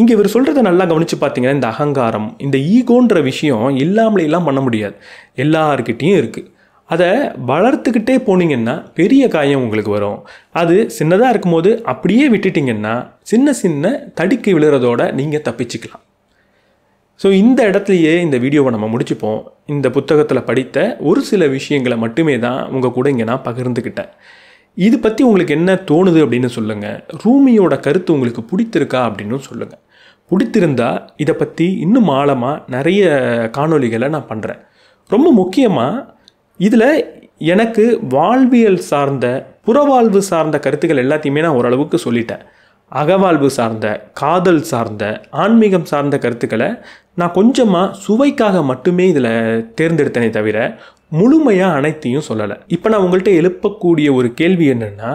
இங்கே இவர் சொல்கிறத நல்லா கவனித்து பார்த்தீங்கன்னா இந்த அகங்காரம் இந்த ஈகோன்ற விஷயம் இல்லாமலேலாம் பண்ண முடியாது எல்லார்கிட்டேயும் இருக்குது அதை வளர்த்துக்கிட்டே போனீங்கன்னா பெரிய காயம் உங்களுக்கு வரும் அது சின்னதாக இருக்கும்போது அப்படியே விட்டுட்டிங்கன்னா சின்ன சின்ன தடுக்கி விழுறதோட நீங்கள் தப்பிச்சுக்கலாம் ஸோ இந்த இடத்துலையே இந்த வீடியோவை நம்ம முடிச்சுப்போம் இந்த புத்தகத்தில் படித்த ஒரு சில விஷயங்களை மட்டுமே தான் உங்கள் கூட இங்கே நான் பகிர்ந்துக்கிட்டேன் இது பற்றி உங்களுக்கு என்ன தோணுது அப்படின்னு சொல்லுங்கள் ரூமியோட கருத்து உங்களுக்கு பிடித்திருக்கா அப்படின்னு சொல்லுங்கள் பிடித்திருந்தால் இதை பற்றி இன்னும் ஆழமாக நிறைய காணொலிகளை நான் பண்ணுறேன் ரொம்ப முக்கியமாக இதில் எனக்கு வாழ்வியல் சார்ந்த புறவாழ்வு சார்ந்த கருத்துக்கள் எல்லாத்தையுமே நான் ஓரளவுக்கு சொல்லிட்டேன் அகவாழ்வு சார்ந்த காதல் சார்ந்த ஆன்மீகம் சார்ந்த கருத்துக்களை நான் கொஞ்சமாக சுவைக்காக மட்டுமே இதில் தேர்ந்தெடுத்தனே தவிர முழுமையாக அனைத்தையும் சொல்லலை இப்போ நான் உங்கள்கிட்ட எழுப்பக்கூடிய ஒரு கேள்வி என்னென்னா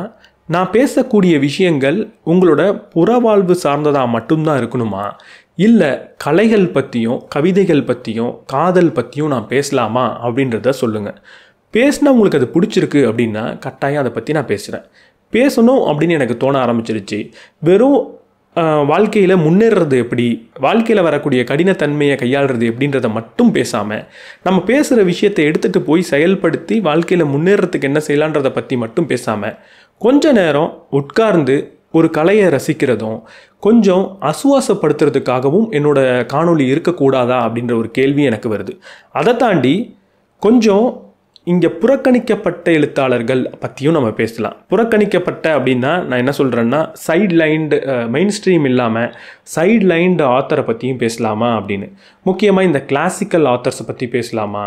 நான் பேசக்கூடிய விஷயங்கள் உங்களோட புறவாழ்வு சார்ந்ததாக மட்டும்தான் இருக்கணுமா இல்லை கலைகள் பற்றியும் கவிதைகள் பற்றியும் காதல் பற்றியும் நான் பேசலாமா அப்படின்றத சொல்லுங்கள் பேசினா உங்களுக்கு அது பிடிச்சிருக்கு அப்படின்னா கட்டாயம் அதை பற்றி நான் பேசுகிறேன் பேசணும் அப்படின்னு எனக்கு தோண ஆரம்பிச்சிருச்சு வெறும் வாழ்க்கையில் முன்னேறது எப்படி வாழ்க்கையில் வரக்கூடிய கடினத்தன்மையை கையாளுறது எப்படின்றத மட்டும் பேசாமல் நம்ம பேசுகிற விஷயத்தை எடுத்துகிட்டு போய் செயல்படுத்தி வாழ்க்கையில் முன்னேறத்துக்கு என்ன செய்யலான்றதை பற்றி மட்டும் பேசாமல் கொஞ்ச நேரம் உட்கார்ந்து ஒரு கலையை ரசிக்கிறதும் கொஞ்சம் அசுவாசப்படுத்துறதுக்காகவும் என்னோடய காணொளி இருக்கக்கூடாதா அப்படின்ற ஒரு கேள்வி எனக்கு வருது அதை தாண்டி கொஞ்சம் இங்கே புறக்கணிக்கப்பட்ட எழுத்தாளர்கள் பற்றியும் நம்ம பேசலாம் புறக்கணிக்கப்பட்ட அப்படின்னா நான் என்ன சொல்கிறேன்னா சைட் லைன்டு மெயின் ஸ்ட்ரீம் இல்லாமல் சைட் லைன்டு ஆத்தரை பற்றியும் பேசலாமா அப்படின்னு முக்கியமாக இந்த கிளாசிக்கல் ஆத்தர்ஸை பற்றி பேசலாமா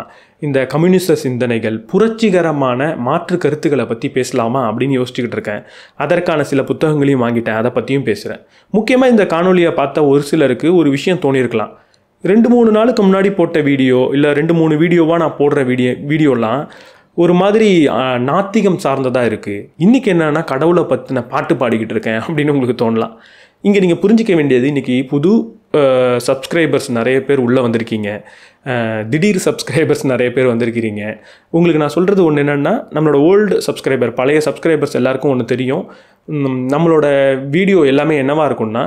இந்த கம்யூனிஸ்ட சிந்தனைகள் புரட்சிகரமான மாற்று கருத்துக்களை பற்றி பேசலாமா அப்படின்னு யோசிச்சுக்கிட்டு இருக்கேன் அதற்கான சில புத்தகங்களையும் வாங்கிட்டேன் அதை பற்றியும் பேசுகிறேன் முக்கியமாக இந்த காணொலியை பார்த்த ஒரு சிலருக்கு ஒரு விஷயம் தோணியிருக்கலாம் ரெண்டு மூணு நாளுக்கு முன்னாடி போட்ட வீடியோ இல்லை ரெண்டு மூணு வீடியோவாக நான் போடுற வீடியோ வீடியோலாம் ஒரு மாதிரி நாத்திகம் சார்ந்ததாக இருக்குது இன்றைக்கி என்னென்னா கடவுளை பற்றி நான் பாட்டு பாடிக்கிட்டு இருக்கேன் அப்படின்னு உங்களுக்கு தோணலாம் இங்கே நீங்கள் புரிஞ்சிக்க வேண்டியது இன்றைக்கி புது சப்ஸ்கிரைபர்ஸ் நிறைய பேர் உள்ளே வந்திருக்கீங்க திடீர் சப்ஸ்கிரைபர்ஸ் நிறைய பேர் வந்திருக்கிறீங்க உங்களுக்கு நான் சொல்கிறது ஒன்று என்னென்னா நம்மளோட ஓல்டு சப்ஸ்கிரைபர் பழைய சப்ஸ்கிரைபர்ஸ் எல்லாருக்கும் ஒன்று தெரியும் நம்மளோட வீடியோ எல்லாமே என்னவாக இருக்கும்னா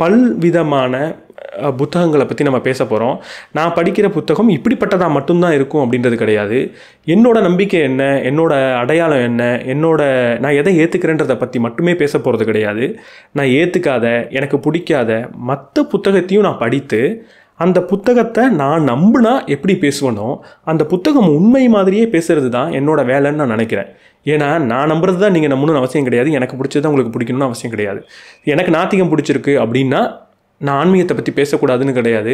பல்விதமான புத்தகங்களை பற்றி நம்ம பேச போகிறோம் நான் படிக்கிற புத்தகம் இப்படிப்பட்டதாக மட்டும்தான் இருக்கும் அப்படின்றது கிடையாது என்னோடய நம்பிக்கை என்ன என்னோட அடையாளம் என்ன என்னோட நான் எதை ஏற்றுக்கிறேன்றதை பற்றி மட்டுமே பேச போகிறது கிடையாது நான் ஏற்றுக்காத எனக்கு பிடிக்காத மற்ற புத்தகத்தையும் நான் படித்து அந்த புத்தகத்தை நான் நம்பினா எப்படி பேசுவேனோ அந்த புத்தகம் உண்மை மாதிரியே பேசுகிறது தான் என்னோட வேலைன்னு நான் நினைக்கிறேன் ஏன்னா நான் நம்புறது தான் நீங்கள் நம்பணும்னு அவசியம் கிடையாது எனக்கு பிடிச்சது உங்களுக்கு பிடிக்கணும்னு அவசியம் கிடையாது எனக்கு நாத்திகம் பிடிச்சிருக்கு அப்படின்னா நான் ஆன்மீகத்தை பற்றி பேசக்கூடாதுன்னு கிடையாது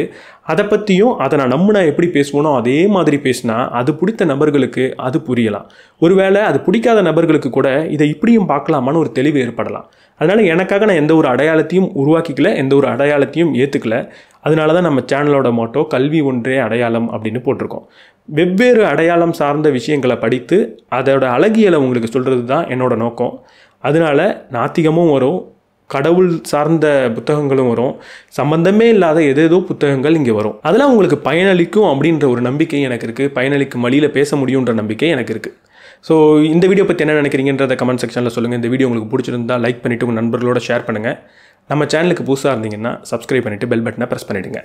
அதை பற்றியும் அதை நான் நான் எப்படி பேசுவோனோ அதே மாதிரி பேசினா அது பிடித்த நபர்களுக்கு அது புரியலாம் ஒருவேளை அது பிடிக்காத நபர்களுக்கு கூட இதை இப்படியும் பார்க்கலாமான்னு ஒரு தெளிவு ஏற்படலாம் அதனால் எனக்காக நான் எந்த ஒரு அடையாளத்தையும் உருவாக்கிக்கல எந்த ஒரு அடையாளத்தையும் ஏற்றுக்கல அதனால தான் நம்ம சேனலோட மோட்டோ கல்வி ஒன்றே அடையாளம் அப்படின்னு போட்டிருக்கோம் வெவ்வேறு அடையாளம் சார்ந்த விஷயங்களை படித்து அதோட அழகியலை உங்களுக்கு சொல்கிறது தான் என்னோட நோக்கம் அதனால் நாத்திகமும் வரும் கடவுள் சார்ந்த புத்தகங்களும் வரும் சம்மந்தமே இல்லாத ஏதேதோ புத்தகங்கள் இங்கே வரும் அதெல்லாம் உங்களுக்கு பயனளிக்கும் அப்படின்ற ஒரு நம்பிக்கை எனக்கு இருக்குது பயனளிக்கும் வழியில் பேச முடியுன்ற நம்பிக்கை எனக்கு இருக்குது ஸோ இந்த வீடியோ பற்றி என்ன நினைக்கிறீங்கன்றத கமெண்ட் செக்ஷனில் சொல்லுங்கள் இந்த வீடியோ உங்களுக்கு பிடிச்சிருந்தா லைக் பண்ணிவிட்டு உங்கள் நண்பர்களோட ஷேர் பண்ணுங்கள் நம்ம சேனலுக்கு புதுசாக இருந்தீங்கன்னா சப்ஸ்கிரைப் பண்ணிவிட்டு பெல் பட்டனை ப்ரெஸ் பண்ணிவிடுங்க